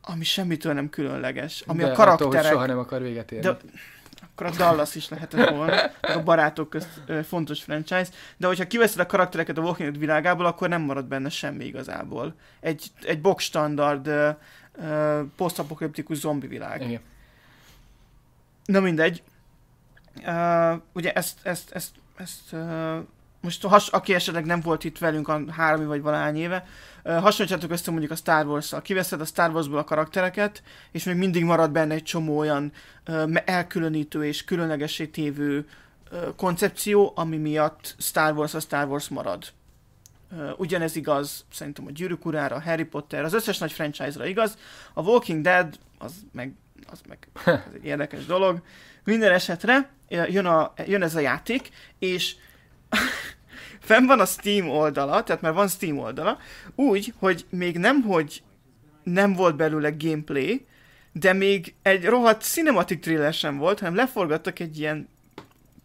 [SPEAKER 1] ami semmitől nem különleges. Ami de a karakterek... Attól, hogy soha nem akar véget érni. De akkor a Dallas is lehetett volna, a barátok közt fontos franchise, de hogyha kiveszed a karaktereket a Walking Dead világából, akkor nem marad benne semmi igazából. Egy, egy box standard posztapokaliptikus zombi világ. Igen. Na mindegy. Uh, ugye ezt, ezt, ezt, ezt uh, most has, aki esetleg nem volt itt velünk a három vagy valahány éve, hasonlítjátok össze mondjuk a Star Wars-szal. Kiveszed a Star Wars-ból a karaktereket, és még mindig marad benne egy csomó olyan elkülönítő és különlegesé tévő koncepció, ami miatt Star Wars a Star Wars marad. Ugyanez igaz szerintem a Gyűrűk urára, a Harry Potter, az összes nagy franchise-ra igaz. A Walking Dead, az meg, az meg az egy érdekes dolog. Minden esetre jön, a, jön ez a játék, és fenn van a Steam oldala, tehát már van Steam oldala, úgy, hogy még nem, hogy nem volt belőle gameplay, de még egy rohadt cinematic thriller sem volt, hanem leforgattak egy ilyen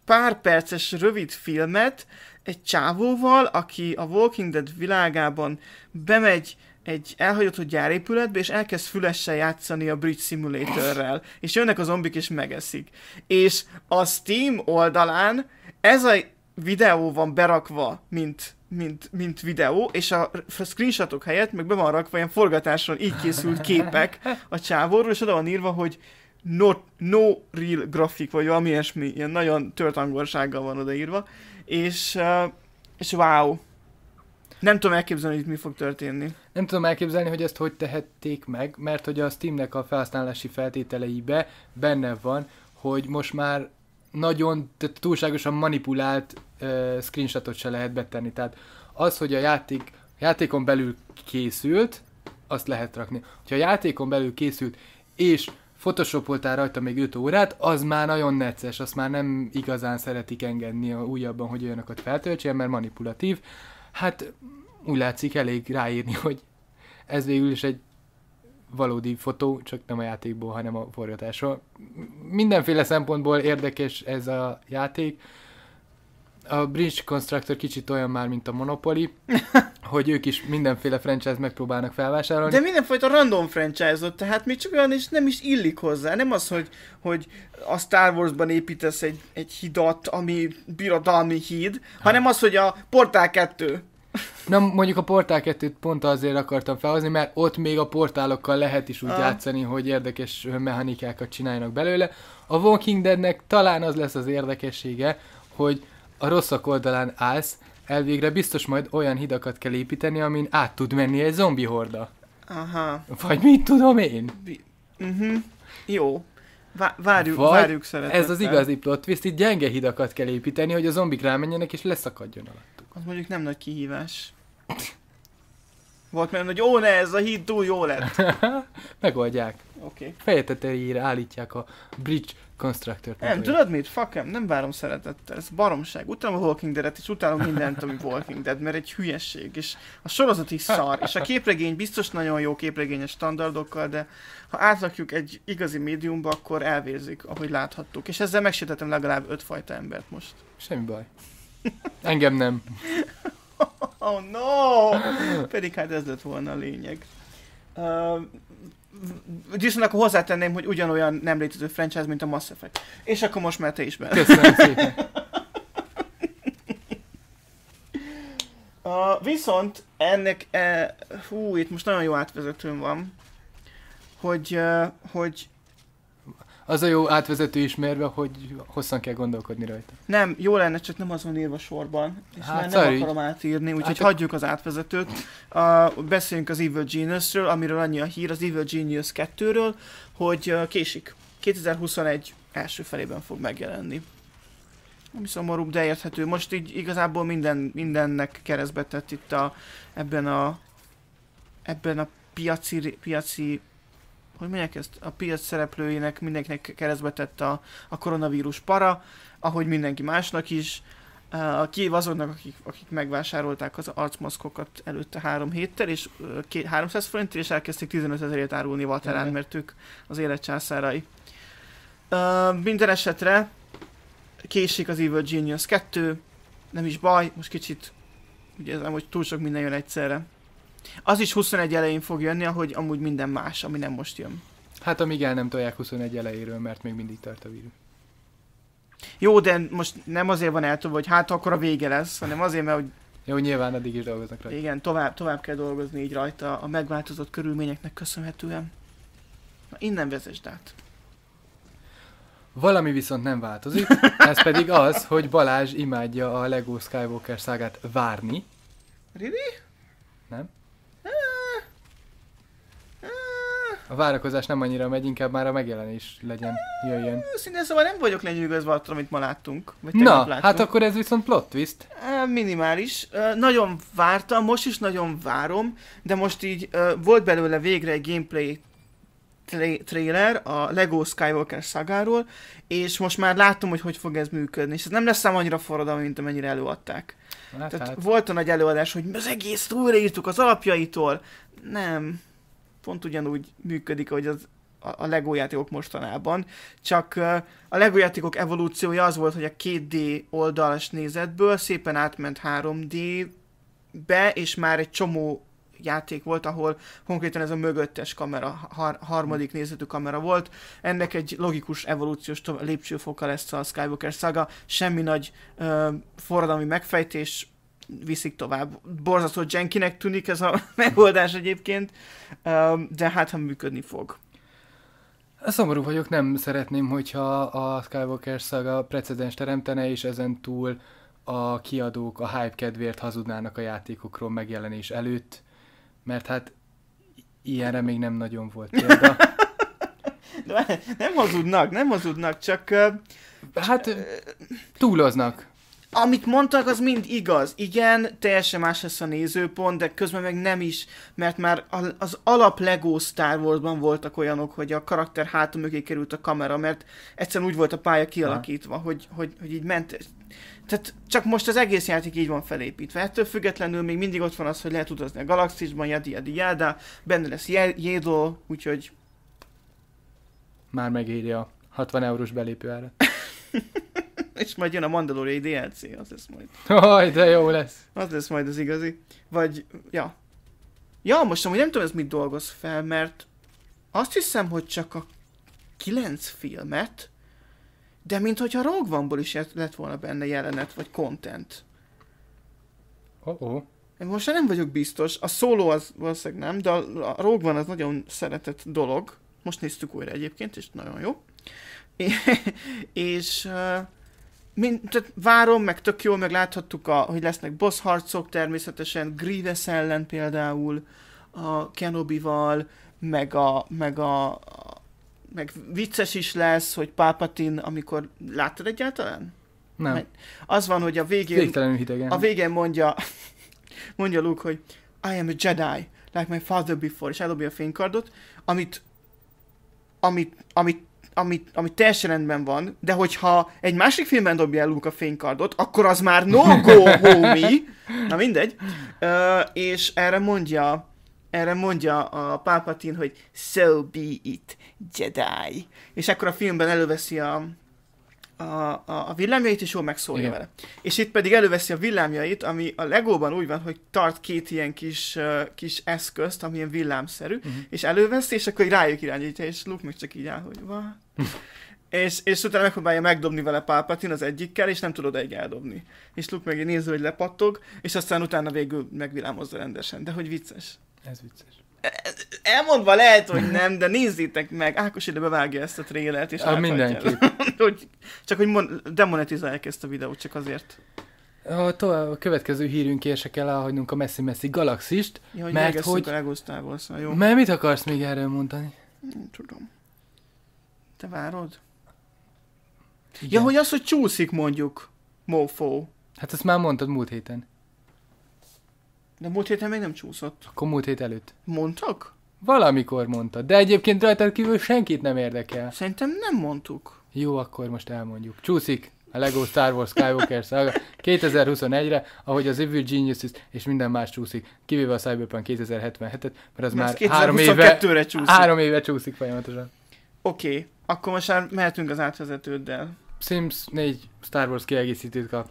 [SPEAKER 1] pár perces rövid filmet egy csávóval, aki a Walking Dead világában bemegy egy elhagyott gyárépületbe, és elkezd fülessel játszani a Bridge Simulatorrel, és jönnek a zombik, és megeszik. És a Steam oldalán ez a videó van berakva, mint, mint, mint videó, és a a screenshotok helyett meg be van rakva ilyen forgatáson így készült képek a csávóról, és oda van írva, hogy no no real grafik, vagy valami ilyesmi, ilyen nagyon tört angolsággal van odaírva, és, és wow, nem tudom elképzelni, hogy mi fog történni. Nem
[SPEAKER 2] tudom elképzelni, hogy ezt hogy tehették meg, mert hogy a Steamnek a felhasználási feltételeibe benne van, hogy most már nagyon tehát túlságosan manipulált uh, screenshotot se lehet betenni. Tehát az, hogy a játék a játékon belül készült, azt lehet rakni. Ha a játékon belül készült, és photoshopoltál rajta még 5 órát, az már nagyon necces, azt már nem igazán szeretik engedni a újabban, hogy olyanokat feltöltsél, mert manipulatív. Hát úgy látszik elég ráírni, hogy ez végül is egy valódi fotó, csak nem a játékból, hanem a forgatásról. Mindenféle szempontból érdekes ez a játék. A Bridge Constructor kicsit olyan már, mint a Monopoly, hogy ők is mindenféle franchise megpróbálnak felvásárolni. De
[SPEAKER 1] mindenfajta random franchise-ot, tehát még csak olyan, és nem is illik hozzá. Nem az, hogy, hogy a Star Wars-ban építesz egy, egy hidat, ami birodalmi híd, ha. hanem az, hogy a Portál 2
[SPEAKER 2] Na mondjuk a Portál 2-t pont azért akartam felhozni, mert ott még a portálokkal lehet is úgy ah. játszani, hogy érdekes mechanikákat csináljanak belőle. A Walking Deadnek talán az lesz az érdekessége, hogy a rosszak oldalán állsz, elvégre biztos majd olyan hidakat kell építeni, amin át tud menni egy zombi horda.
[SPEAKER 1] Aha. Vagy mit tudom én? Bi- uh-huh. Jó várjuk, Vagy várjuk szeretettel. Ez az igazi
[SPEAKER 2] plot twist, itt gyenge hidakat kell építeni, hogy a zombik rámenjenek és leszakadjon alattuk.
[SPEAKER 1] Az mondjuk nem nagy kihívás. Volt mert hogy ó ne, ez a híd túl jó lett. Megoldják. Oké. Okay. Fejeteteire állítják a bridge constructor Nem, tudod mit? Fuck nem várom szeretettel. Ez baromság. Utálom a Walking Dead-et, és utálom mindent, ami Walking Dead, mert egy hülyeség. És a sorozat is szar. És a képregény biztos nagyon jó képregényes standardokkal, de ha átrakjuk egy igazi médiumba, akkor elvérzik, ahogy láthattuk. És ezzel megsértettem legalább ötfajta embert most. Semmi baj.
[SPEAKER 2] Engem nem.
[SPEAKER 1] oh no! Pedig hát ez lett volna a lényeg. Uh, viszont akkor hozzátenném, hogy ugyanolyan nem létező franchise, mint a Mass Effect. És akkor most már te is benne. Köszönöm szépen. uh, viszont ennek, uh, hú, itt most nagyon jó átvezetőm van, hogy, uh, hogy az a jó átvezető ismerve, hogy hosszan kell gondolkodni rajta. Nem, jó lenne, csak nem az van írva sorban, és hát, már nem sorry. akarom átírni, úgyhogy hát, hagyjuk az átvezetőt. A, beszéljünk az Evil Genius-ről, amiről annyi a hír, az Evil Genius 2-ről, hogy késik. 2021 első felében fog megjelenni. Ami szomorú, de érthető. Most így igazából minden, mindennek keresztbe tett itt a, ebben a ebben a piaci, piaci hogy mondják ezt a piac szereplőinek mindenkinek keresztbe tett a, a koronavírus para, ahogy mindenki másnak is, A kiéve azoknak, akik, akik megvásárolták az arcmaszkokat előtte három héttel, és két, 300 forint, és elkezdték 15 ezerért árulni Vaterán, mert ők az élet császárai. minden esetre késik az Evil Genius 2, nem is baj, most kicsit úgy érzem, hogy túl sok minden jön egyszerre. Az is 21 elején fog jönni, ahogy amúgy minden más, ami nem most jön. Hát amíg el nem tolják 21 elejéről, mert még mindig tart a vírus. Jó, de most nem azért van eltolva, hogy hát akkor a vége lesz, hanem azért, mert hogy... Jó, nyilván addig is dolgoznak rajta. Igen, tovább, tovább kell dolgozni így rajta a megváltozott körülményeknek köszönhetően. Na, innen vezesd át.
[SPEAKER 2] Valami viszont nem változik, ez pedig az, hogy Balázs imádja a LEGO Skywalker szágát várni. Really? Nem? a várakozás nem annyira megy, inkább már a megjelenés legyen, jöjjön.
[SPEAKER 1] Őszintén szóval nem vagyok lenyűgözve attól, amit ma láttunk. Vagy Na, láttunk. hát akkor ez viszont plot twist. Minimális. Nagyon vártam, most is nagyon várom, de most így volt belőle végre egy gameplay trailer a Lego Skywalker szagáról, és most már látom, hogy hogy fog ez működni. És ez nem lesz annyira forradalmi, mint amennyire előadták. Hát, Tehát hát. volt a nagy előadás, hogy az egész újraírtuk az alapjaitól. Nem, pont ugyanúgy működik, ahogy az a LEGO játékok mostanában, csak a LEGO játékok evolúciója az volt, hogy a 2D oldalas nézetből szépen átment 3D-be, és már egy csomó játék volt, ahol konkrétan ez a mögöttes kamera, har- harmadik nézetű kamera volt. Ennek egy logikus evolúciós lépcsőfoka lesz a Skywalker Saga, semmi nagy uh, forradalmi megfejtés, viszik tovább. Borzasztó jenkinek tűnik ez a megoldás egyébként, um, de hát ha működni fog. Szomorú vagyok, nem szeretném,
[SPEAKER 2] hogyha a Skywalker szaga precedens teremtene, és ezen túl a kiadók a hype kedvéért hazudnának a játékokról megjelenés előtt, mert hát ilyenre még nem nagyon volt példa. nem hazudnak, nem
[SPEAKER 1] hazudnak, csak... Hát túloznak amit mondtak, az mind igaz. Igen, teljesen más lesz a nézőpont, de közben meg nem is, mert már az alap Lego Star Warsban voltak olyanok, hogy a karakter hátul mögé került a kamera, mert egyszerűen úgy volt a pálya kialakítva, hogy, hogy, hogy így ment. Tehát csak most az egész játék így van felépítve. Ettől függetlenül még mindig ott van az, hogy lehet utazni a galaxisban, jadi, jadi, jada, benne lesz Jédó, úgyhogy...
[SPEAKER 2] Már megírja a
[SPEAKER 1] 60 eurós belépő ára. És majd jön a Mandalorian DLC, az lesz majd. Haj, de jó lesz. Az lesz majd az igazi. Vagy, ja. Ja, most amúgy nem tudom, ez mit dolgoz fel, mert azt hiszem, hogy csak a kilenc filmet, de mintha Rogue One-ból is lett volna benne jelenet, vagy content. Oh-oh. Most nem vagyok biztos, a szóló az valószínűleg nem, de a Rogue One az nagyon szeretett dolog. Most néztük újra egyébként, és nagyon jó. és uh, mint tehát várom, meg tök jól, meg láthattuk, a, hogy lesznek boss harcok természetesen, Grievous ellen például, a Kenobi-val, meg a, meg a, a meg vicces is lesz, hogy Pápatin, amikor láttad egyáltalán? Nem. Mert az van, hogy a végén... Végtelenül hidegen. A végén mondja, mondja Luke, hogy I am a Jedi, like my father before, és eldobja a fénykardot, amit, amit, amit ami, ami teljesen rendben van, de hogyha egy másik filmben dobja el Luke a fénykardot, akkor az már no-go, homie! Na mindegy. Ö, és erre mondja erre mondja a Palpatine, hogy so be it, Jedi. És akkor a filmben előveszi a, a, a, a villámjait, és jól megszólja Igen. vele. És itt pedig előveszi a villámjait, ami a legóban úgy van, hogy tart két ilyen kis, uh, kis eszközt, ami ilyen villámszerű, uh-huh. és előveszi, és akkor rájuk irányítja, és Luke meg csak így áll, hogy what? és, és utána megpróbálja megdobni vele Palpatine az egyikkel, és nem tudod egy eldobni. És Luke meg néző, hogy lepattog, és aztán utána végül megvilámozza rendesen. De hogy vicces.
[SPEAKER 2] Ez vicces. E,
[SPEAKER 1] elmondva lehet, hogy nem, de nézzétek meg, Ákos ide bevágja ezt a trélet, és hát mindenki. hogy, csak hogy mon- demonetizálják ezt a videót, csak azért.
[SPEAKER 2] A, tovább, a következő hírünk érse kell elhagynunk a messzi-messzi galaxist, ja, hogy mert hogy...
[SPEAKER 1] a szóval jó. Mert
[SPEAKER 2] mit akarsz még erről mondani?
[SPEAKER 1] Nem tudom. Te várod?
[SPEAKER 2] Igen. Ja, hogy az, hogy csúszik mondjuk, mofó. Hát ezt már mondtad múlt héten. De múlt héten még nem csúszott. Akkor múlt hét előtt. Mondtak? Valamikor mondta, de egyébként rajtad kívül senkit nem érdekel. Szerintem nem mondtuk. Jó, akkor most elmondjuk. Csúszik a LEGO Star Wars Skywalker szaga, 2021-re, ahogy az Evil Genius és minden más csúszik, kivéve a Cyberpunk 2077-et, mert az De már három éve, három éve csúszik folyamatosan.
[SPEAKER 1] Oké, okay. Akkor most
[SPEAKER 2] már mehetünk az
[SPEAKER 1] átvezetőddel.
[SPEAKER 2] Sims 4 Star Wars kiegészítőt kap.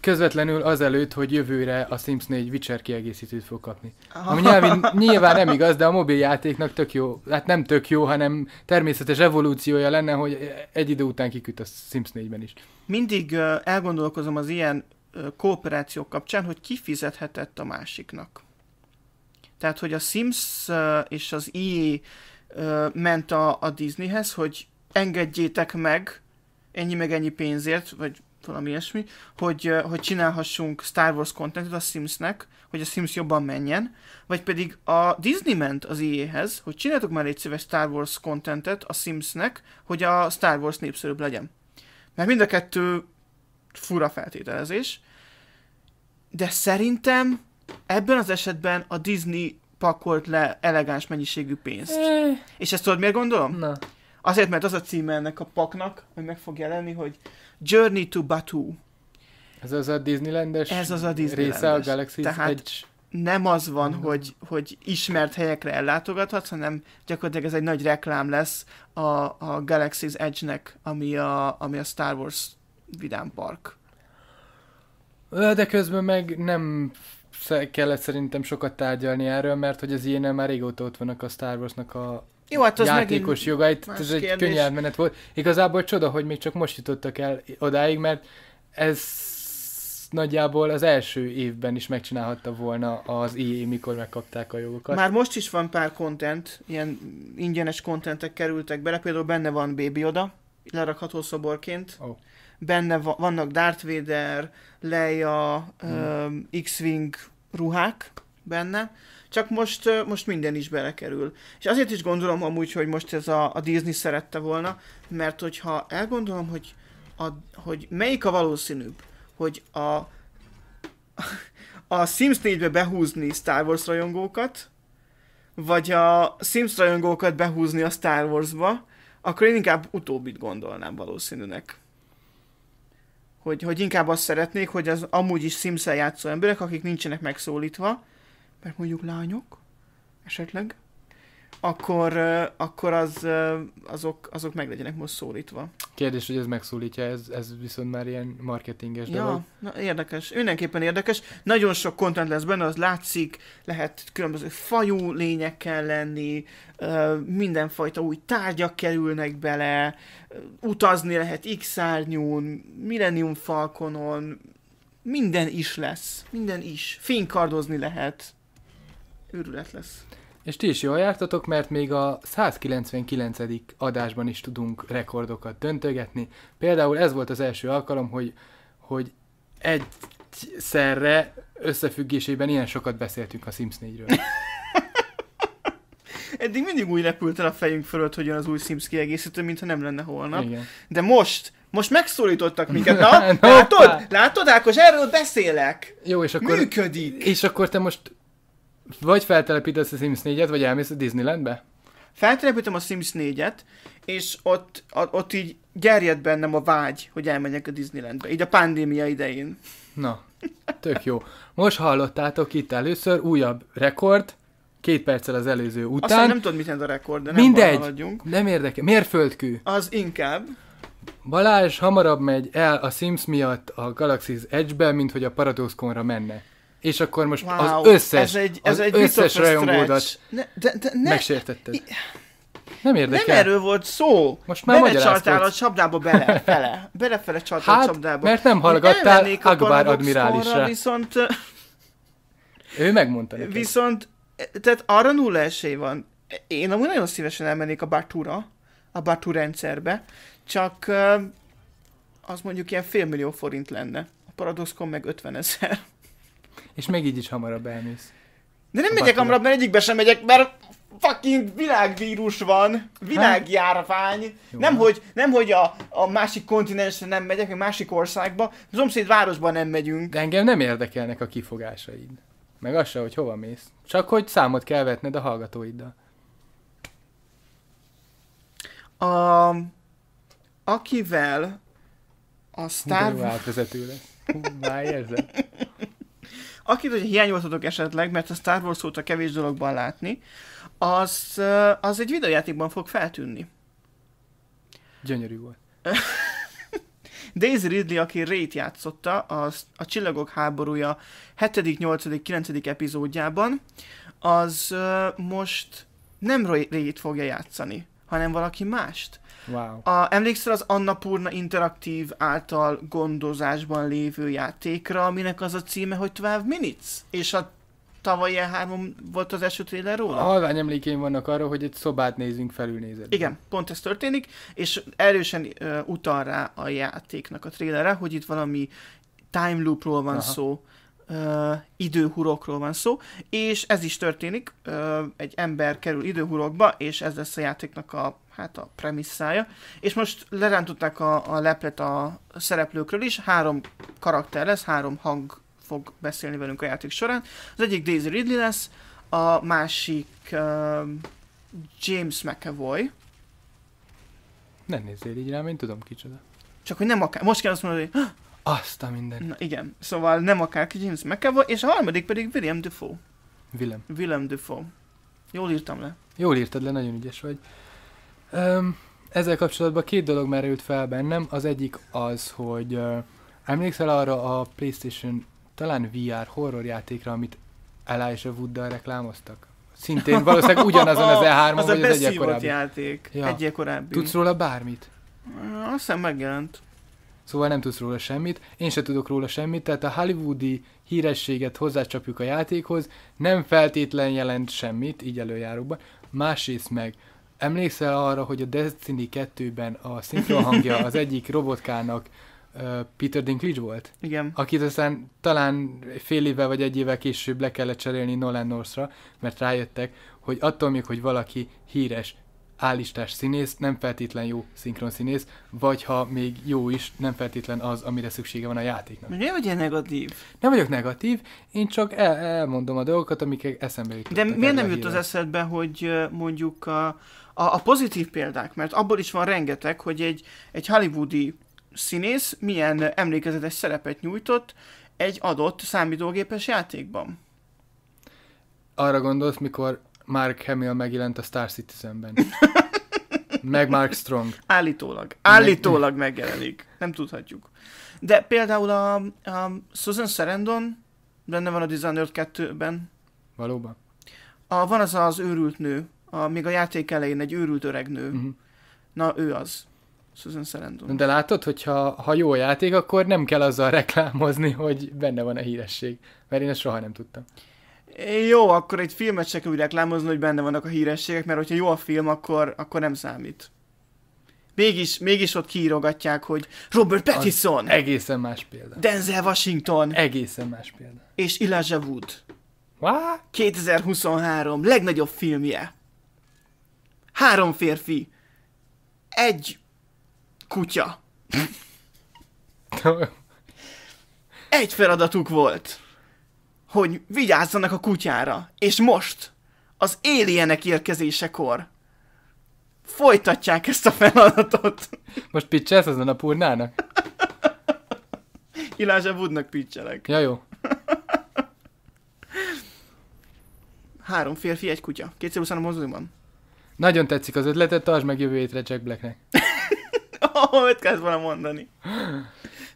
[SPEAKER 2] Közvetlenül azelőtt, hogy jövőre a Sims 4 Witcher kiegészítőt fog kapni. Ami nyilván, nyilván nem igaz, de a mobil játéknak tök jó. Hát nem tök jó, hanem természetes
[SPEAKER 1] evolúciója lenne, hogy egy idő után kiküt a Sims 4-ben is. Mindig uh, elgondolkozom az ilyen uh, kooperációk kapcsán, hogy ki fizethetett a másiknak. Tehát, hogy a Sims uh, és az EA ment a, a Disneyhez, hogy engedjétek meg ennyi meg ennyi pénzért, vagy valami ilyesmi, hogy, hogy csinálhassunk Star Wars contentet a Simsnek, hogy a Sims jobban menjen, vagy pedig a Disney ment az EA-hez, hogy csináltok már egy szíves Star Wars contentet a Simsnek, hogy a Star Wars népszerűbb legyen. Mert mind a kettő fura feltételezés, de szerintem ebben az esetben a Disney pakolt le elegáns mennyiségű pénzt. É. És ezt tudod miért gondolom? Na. Azért, mert az a címe ennek a paknak, hogy meg fog jelenni, hogy Journey to Batu. Ez az a Disneylandes Ez az a Disneylandes. része a Tehát Edge. nem az van, mm. hogy, hogy ismert helyekre ellátogathatsz, hanem gyakorlatilag ez egy nagy reklám lesz a, a Galaxy's Edge-nek, ami a, ami a Star Wars vidám park.
[SPEAKER 2] De közben meg nem kellett szerintem sokat tárgyalni erről, mert hogy az ilyen már régóta ott vannak a Star Warsnak a jó, hát az játékos jogait, ez egy kérdés. könnyű elmenet volt. Igazából csoda, hogy még csak most jutottak el odáig, mert ez nagyjából az első évben is megcsinálhatta volna az IE, mikor megkapták a jogokat. Már
[SPEAKER 1] most is van pár content, ilyen ingyenes contentek kerültek bele, például benne van Baby Yoda, lerakható szoborként. Oh benne va- vannak Darth Vader, Leia, hmm. um, X-Wing ruhák benne, csak most, most minden is belekerül. És azért is gondolom amúgy, hogy most ez a, a Disney szerette volna, mert hogyha elgondolom, hogy, a, hogy melyik a valószínűbb, hogy a a Sims 4-be behúzni Star Wars rajongókat, vagy a Sims rajongókat behúzni a Star Wars-ba, akkor én inkább utóbbit gondolnám valószínűnek hogy, hogy inkább azt szeretnék, hogy az amúgy is sims játszó emberek, akik nincsenek megszólítva, mert mondjuk lányok, esetleg, akkor, akkor az, azok, azok meg legyenek most szólítva. Kérdés, hogy ez megszólítja,
[SPEAKER 2] ez, ez viszont már ilyen marketinges ja, dolog.
[SPEAKER 1] Na, érdekes, mindenképpen érdekes. Nagyon sok kontent lesz benne, az látszik, lehet különböző fajú lényekkel lenni, mindenfajta új tárgyak kerülnek bele, utazni lehet X-árnyún, Millennium Falconon, minden is lesz, minden is. Fénykardozni lehet. Őrület lesz.
[SPEAKER 2] És ti is jól jártatok, mert még a 199. adásban is tudunk rekordokat döntögetni. Például ez volt az első alkalom, hogy, hogy egyszerre összefüggésében ilyen sokat beszéltünk a Sims 4-ről.
[SPEAKER 1] Eddig mindig úgy repült el a fejünk fölött, hogy jön az új Sims kiegészítő, mintha nem lenne holnap. Igen. De most, most megszólítottak minket. Na, látod? Látod, Ákos? Erről beszélek. Jó, és akkor... Működik. És akkor te most vagy
[SPEAKER 2] feltelepítesz a Sims 4-et, vagy elmész a Disneylandbe?
[SPEAKER 1] Feltelepítem a Sims 4-et, és ott, ott így gerjed bennem a vágy, hogy elmenjek a Disneylandbe, így a pandémia idején.
[SPEAKER 2] Na, tök jó. Most hallottátok itt először újabb rekord, két perccel az előző után. Aztán nem tudod, mit a rekord, de nem Mindegy, nem érdekel. Mérföldkő. Az inkább. Balázs hamarabb megy el a Sims miatt a Galaxy's Edge-be, mint hogy a Paradoxconra menne és akkor most wow, az összes, ez egy, ez az egy összes rajongódat ne, de, de ne,
[SPEAKER 1] megsértetted. I, nem érdekel. Nem erről volt szó. Most már Belecsaltál a csapdába fele. Belefele csaltál hát, a csapdába. mert nem hallgattál Agbár admirálisra. Viszont...
[SPEAKER 2] Ő megmondta neked.
[SPEAKER 1] Viszont, e, tehát arra nulla esély van. Én amúgy nagyon szívesen elmennék a Batura, a Batu rendszerbe, csak az mondjuk ilyen félmillió forint lenne. A Paradoxcon meg 50 ezer.
[SPEAKER 2] És még így is hamarabb elmész.
[SPEAKER 1] De nem megyek hamarabb, mert egyikbe sem megyek, mert fucking világvírus van, világjárvány. Nem hogy, nem hogy a, a másik kontinensre nem megyek, a másik országba, a szomszéd városban nem megyünk. De engem
[SPEAKER 2] nem érdekelnek a kifogásaid. Meg az se, hogy hova mész. Csak hogy számot kell vetned a hallgatóiddal. A,
[SPEAKER 1] akivel a Star... Hú, de
[SPEAKER 2] jó lesz. Hú,
[SPEAKER 1] Akit hogy hiányoltatok esetleg, mert a Star Wars óta kevés dologban látni, az, az egy videójátékban fog feltűnni. Gyönyörű volt. Daisy Ridley, aki Rét játszotta az, a Csillagok háborúja 7., 8., 9. epizódjában, az most nem Rét fogja játszani, hanem valaki mást. Wow. A, emlékszel az Annapurna Interaktív által gondozásban lévő játékra, aminek az a címe, hogy 12 Minutes? És a tavalyi e három volt az első trailer róla? A
[SPEAKER 2] halvány emlékeim vannak arra, hogy egy szobát nézünk felülnézet.
[SPEAKER 1] Igen, pont ez történik, és erősen uh, utal rá a játéknak a trailerre, hogy itt valami time loopról van Aha. szó, uh, időhurokról van szó, és ez is történik, uh, egy ember kerül időhurokba, és ez lesz a játéknak a, hát a premisszája. És most lerántották a, a leplet a szereplőkről is, három karakter lesz, három hang fog beszélni velünk a játék során. Az egyik Daisy Ridley lesz, a másik uh, James McAvoy.
[SPEAKER 2] Nem nézzél így rám, én tudom kicsoda.
[SPEAKER 1] Csak hogy nem akár, most kell azt mondani, hogy azt a minden. Na igen, szóval nem akárki James McAvoy, és a harmadik pedig William Defoe. Willem. Willem Defoe. Jól írtam le.
[SPEAKER 2] Jól írtad le, nagyon ügyes vagy. Um, ezzel kapcsolatban két dolog merült fel bennem. Az egyik az, hogy uh, emlékszel arra a PlayStation talán VR horror játékra, amit Elijah Wooddal reklámoztak? Szintén valószínűleg ugyanazon az E3-on, az vagy a az egy korábbi. játék. Ja. Egy korábbi. Tudsz róla bármit? Azt hiszem megjelent szóval nem tudsz róla semmit, én se tudok róla semmit, tehát a hollywoodi hírességet hozzácsapjuk a játékhoz, nem feltétlen jelent semmit, így előjáróban. Másrészt meg, emlékszel arra, hogy a Destiny 2-ben a szinkronhangja az egyik robotkának Peter Dinklage volt? Igen. Akit aztán talán fél évvel vagy egy évvel később le kellett cserélni Nolan Northra, mert rájöttek, hogy attól még, hogy valaki híres, állistás színész nem feltétlen jó szinkron színész, vagy ha még jó is, nem feltétlen az, amire szüksége van a játéknak. nem vagy negatív? Nem vagyok negatív, én csak el, elmondom a dolgokat, amik eszembe jutottak. De miért nem jut az
[SPEAKER 1] eszedbe, hogy mondjuk a, a, a pozitív példák, mert abból is van rengeteg, hogy egy, egy hollywoodi színész milyen emlékezetes szerepet nyújtott egy adott számítógépes játékban. Arra gondolsz,
[SPEAKER 2] mikor Mark Hamill megjelent a Star Citizenben. Meg Mark Strong.
[SPEAKER 1] Állítólag. Állítólag megjelenik. Nem tudhatjuk. De például a, a Susan Sarandon benne van a Dishonored 2-ben. Valóban? A, van az az őrült nő, a, még a játék elején egy őrült öreg nő. Uh-huh. Na, ő az. Susan Sarandon.
[SPEAKER 2] De látod, hogyha ha jó a játék, akkor nem kell azzal reklámozni,
[SPEAKER 1] hogy benne van a híresség. Mert én ezt soha nem tudtam. Jó, akkor egy filmet se kell reklámozni, hogy benne vannak a hírességek, mert hogyha jó a film, akkor, akkor nem számít. Mégis, mégis ott kiírogatják, hogy Robert Pattinson! Az egészen más példa. Denzel Washington! Egészen más példa. És Elijah Wood. What? 2023 legnagyobb filmje. Három férfi. Egy kutya. egy feladatuk volt hogy vigyázzanak a kutyára. És most, az éljenek érkezésekor folytatják ezt a feladatot. Most pitchelsz ezen a purnának? Ilázsa Woodnak pitchelek. Ja, jó. Három férfi, egy kutya. Kétszer a
[SPEAKER 2] Nagyon tetszik az ötletet, tartsd meg jövő étre Jack Blacknek.
[SPEAKER 1] Mit kellett volna mondani?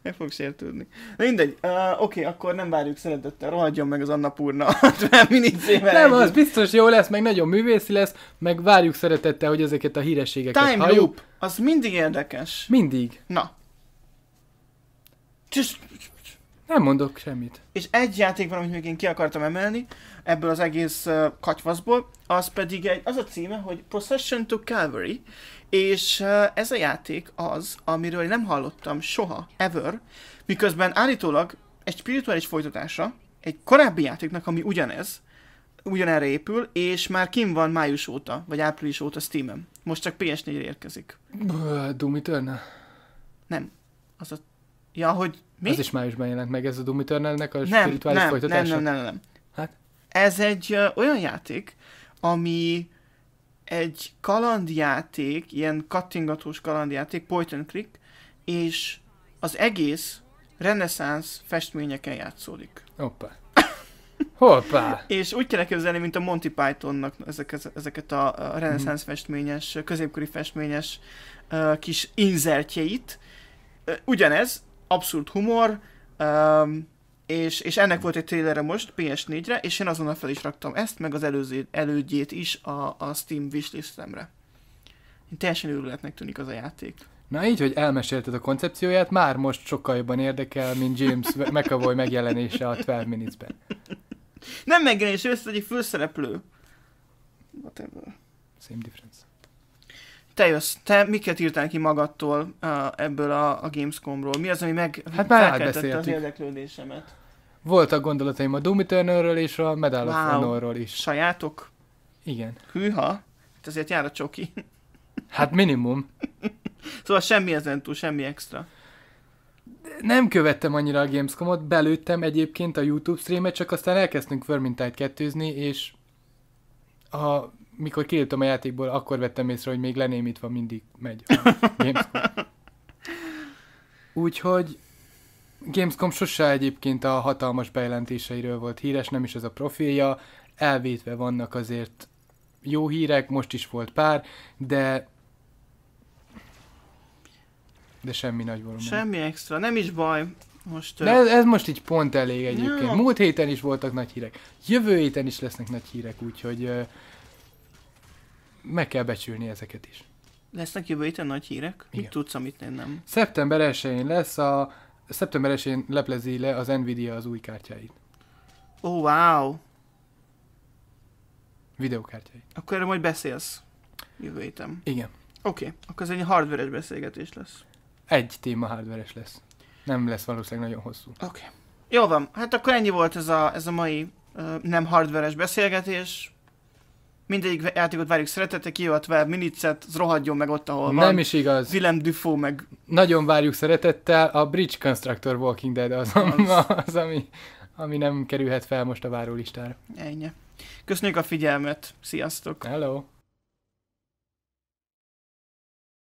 [SPEAKER 1] Meg fog sértődni. Na mindegy, uh, oké, okay, akkor nem várjuk szeretettel, rohadjon meg az anna purna. Nem, az
[SPEAKER 2] biztos jó lesz, meg nagyon művészi lesz, meg várjuk szeretettel, hogy ezeket a hírességeket Time halljuk. Loop,
[SPEAKER 1] az mindig érdekes. Mindig. Na. Csus. Nem mondok semmit. És egy játék van, amit még én ki akartam emelni, ebből az egész uh, katyvaszból, az pedig egy, az a címe, hogy Procession to Calvary, és ez a játék az, amiről én nem hallottam soha, ever, miközben állítólag egy spirituális folytatása, egy korábbi játéknak, ami ugyanez, ugyanerre épül, és már kim van május óta, vagy április óta Steam-en. Most csak PS4-re érkezik.
[SPEAKER 2] Doom Eternal? Nem. Az a... Ja, hogy mi? Ez is májusban jelent meg ez a Doom Eternal-nek a spirituális nem, folytatása? Nem, nem, nem,
[SPEAKER 1] nem. Hát? Ez egy uh, olyan játék, ami egy kalandjáték, ilyen kattingatós kalandjáték, point and click, és az egész reneszánsz festményeken játszódik. Hoppá. Hoppá! és úgy kell képzelni, mint a Monty Pythonnak ezek, ezeket a, reneszánsz mhm. festményes, középkori festményes uh, kis inzertjeit. Uh, ugyanez, abszurd humor, és, és ennek volt egy trélere most PS4-re, és én azonnal fel is raktam ezt, meg az előző, elődjét is a, a Steam wishlistemre. Teljesen őrületnek tűnik az a játék.
[SPEAKER 2] Na így, hogy elmesélted a koncepcióját, már most sokkal jobban érdekel, mint James
[SPEAKER 1] McAvoy megjelenése a 12 Minutes-ben. Nem megjelenés, ő egy főszereplő. Whatever. Same difference. Te jössz, te miket írtál ki magadtól uh, ebből a, a Gamescomról? Mi az, ami meg hát már felkeltette az érdeklődésemet? Voltak gondolataim a Doom Eternalről és a Medal of Honorról is. Sajátok? Igen. Hűha, hát azért jár a csoki. Hát minimum. szóval semmi ezen túl, semmi extra. Nem követtem annyira a Gamescomot,
[SPEAKER 2] belőttem egyébként a YouTube streamet, csak aztán elkezdtünk Vermintide kettőzni és a, mikor kiírtam a játékból, akkor vettem észre, hogy még lenémítva mindig megy a Gamescom. Úgyhogy Gamescom sose egyébként a hatalmas bejelentéseiről volt híres, nem is ez a profilja, elvétve vannak azért jó hírek, most is volt pár, de de semmi nagy volumen. Semmi
[SPEAKER 1] extra, nem is baj. Most, de ez, ez most
[SPEAKER 2] így pont elég egyébként. Ja. Múlt héten is voltak nagy hírek. Jövő héten is lesznek nagy hírek, úgyhogy meg kell becsülni ezeket is.
[SPEAKER 1] Lesznek jövő héten nagy hírek? Igen. Mit tudsz, amit én nem?
[SPEAKER 2] Szeptember 1-én lesz a szeptember 1 leplezi le az
[SPEAKER 1] Nvidia az új kártyáit. Ó, oh, wow!
[SPEAKER 2] Videokártyáit.
[SPEAKER 1] Akkor erre majd beszélsz jövő héten. Igen. Oké, okay. akkor ez egy hardveres beszélgetés lesz.
[SPEAKER 2] Egy téma hardveres lesz. Nem lesz valószínűleg nagyon hosszú. Oké. Okay.
[SPEAKER 1] Jó van, hát akkor ennyi volt ez a, ez a mai uh, nem hardveres beszélgetés mindegyik játékot várjuk szeretettel, ki a 12 minicet, az rohadjon meg ott, ahol van. Nem is
[SPEAKER 2] igaz. Willem Dufo meg... Nagyon várjuk szeretettel, a Bridge Constructor Walking Dead az, az. az ami, ami nem kerülhet fel most a várólistára.
[SPEAKER 1] Ennyi. Köszönjük a figyelmet,
[SPEAKER 2] sziasztok! Hello!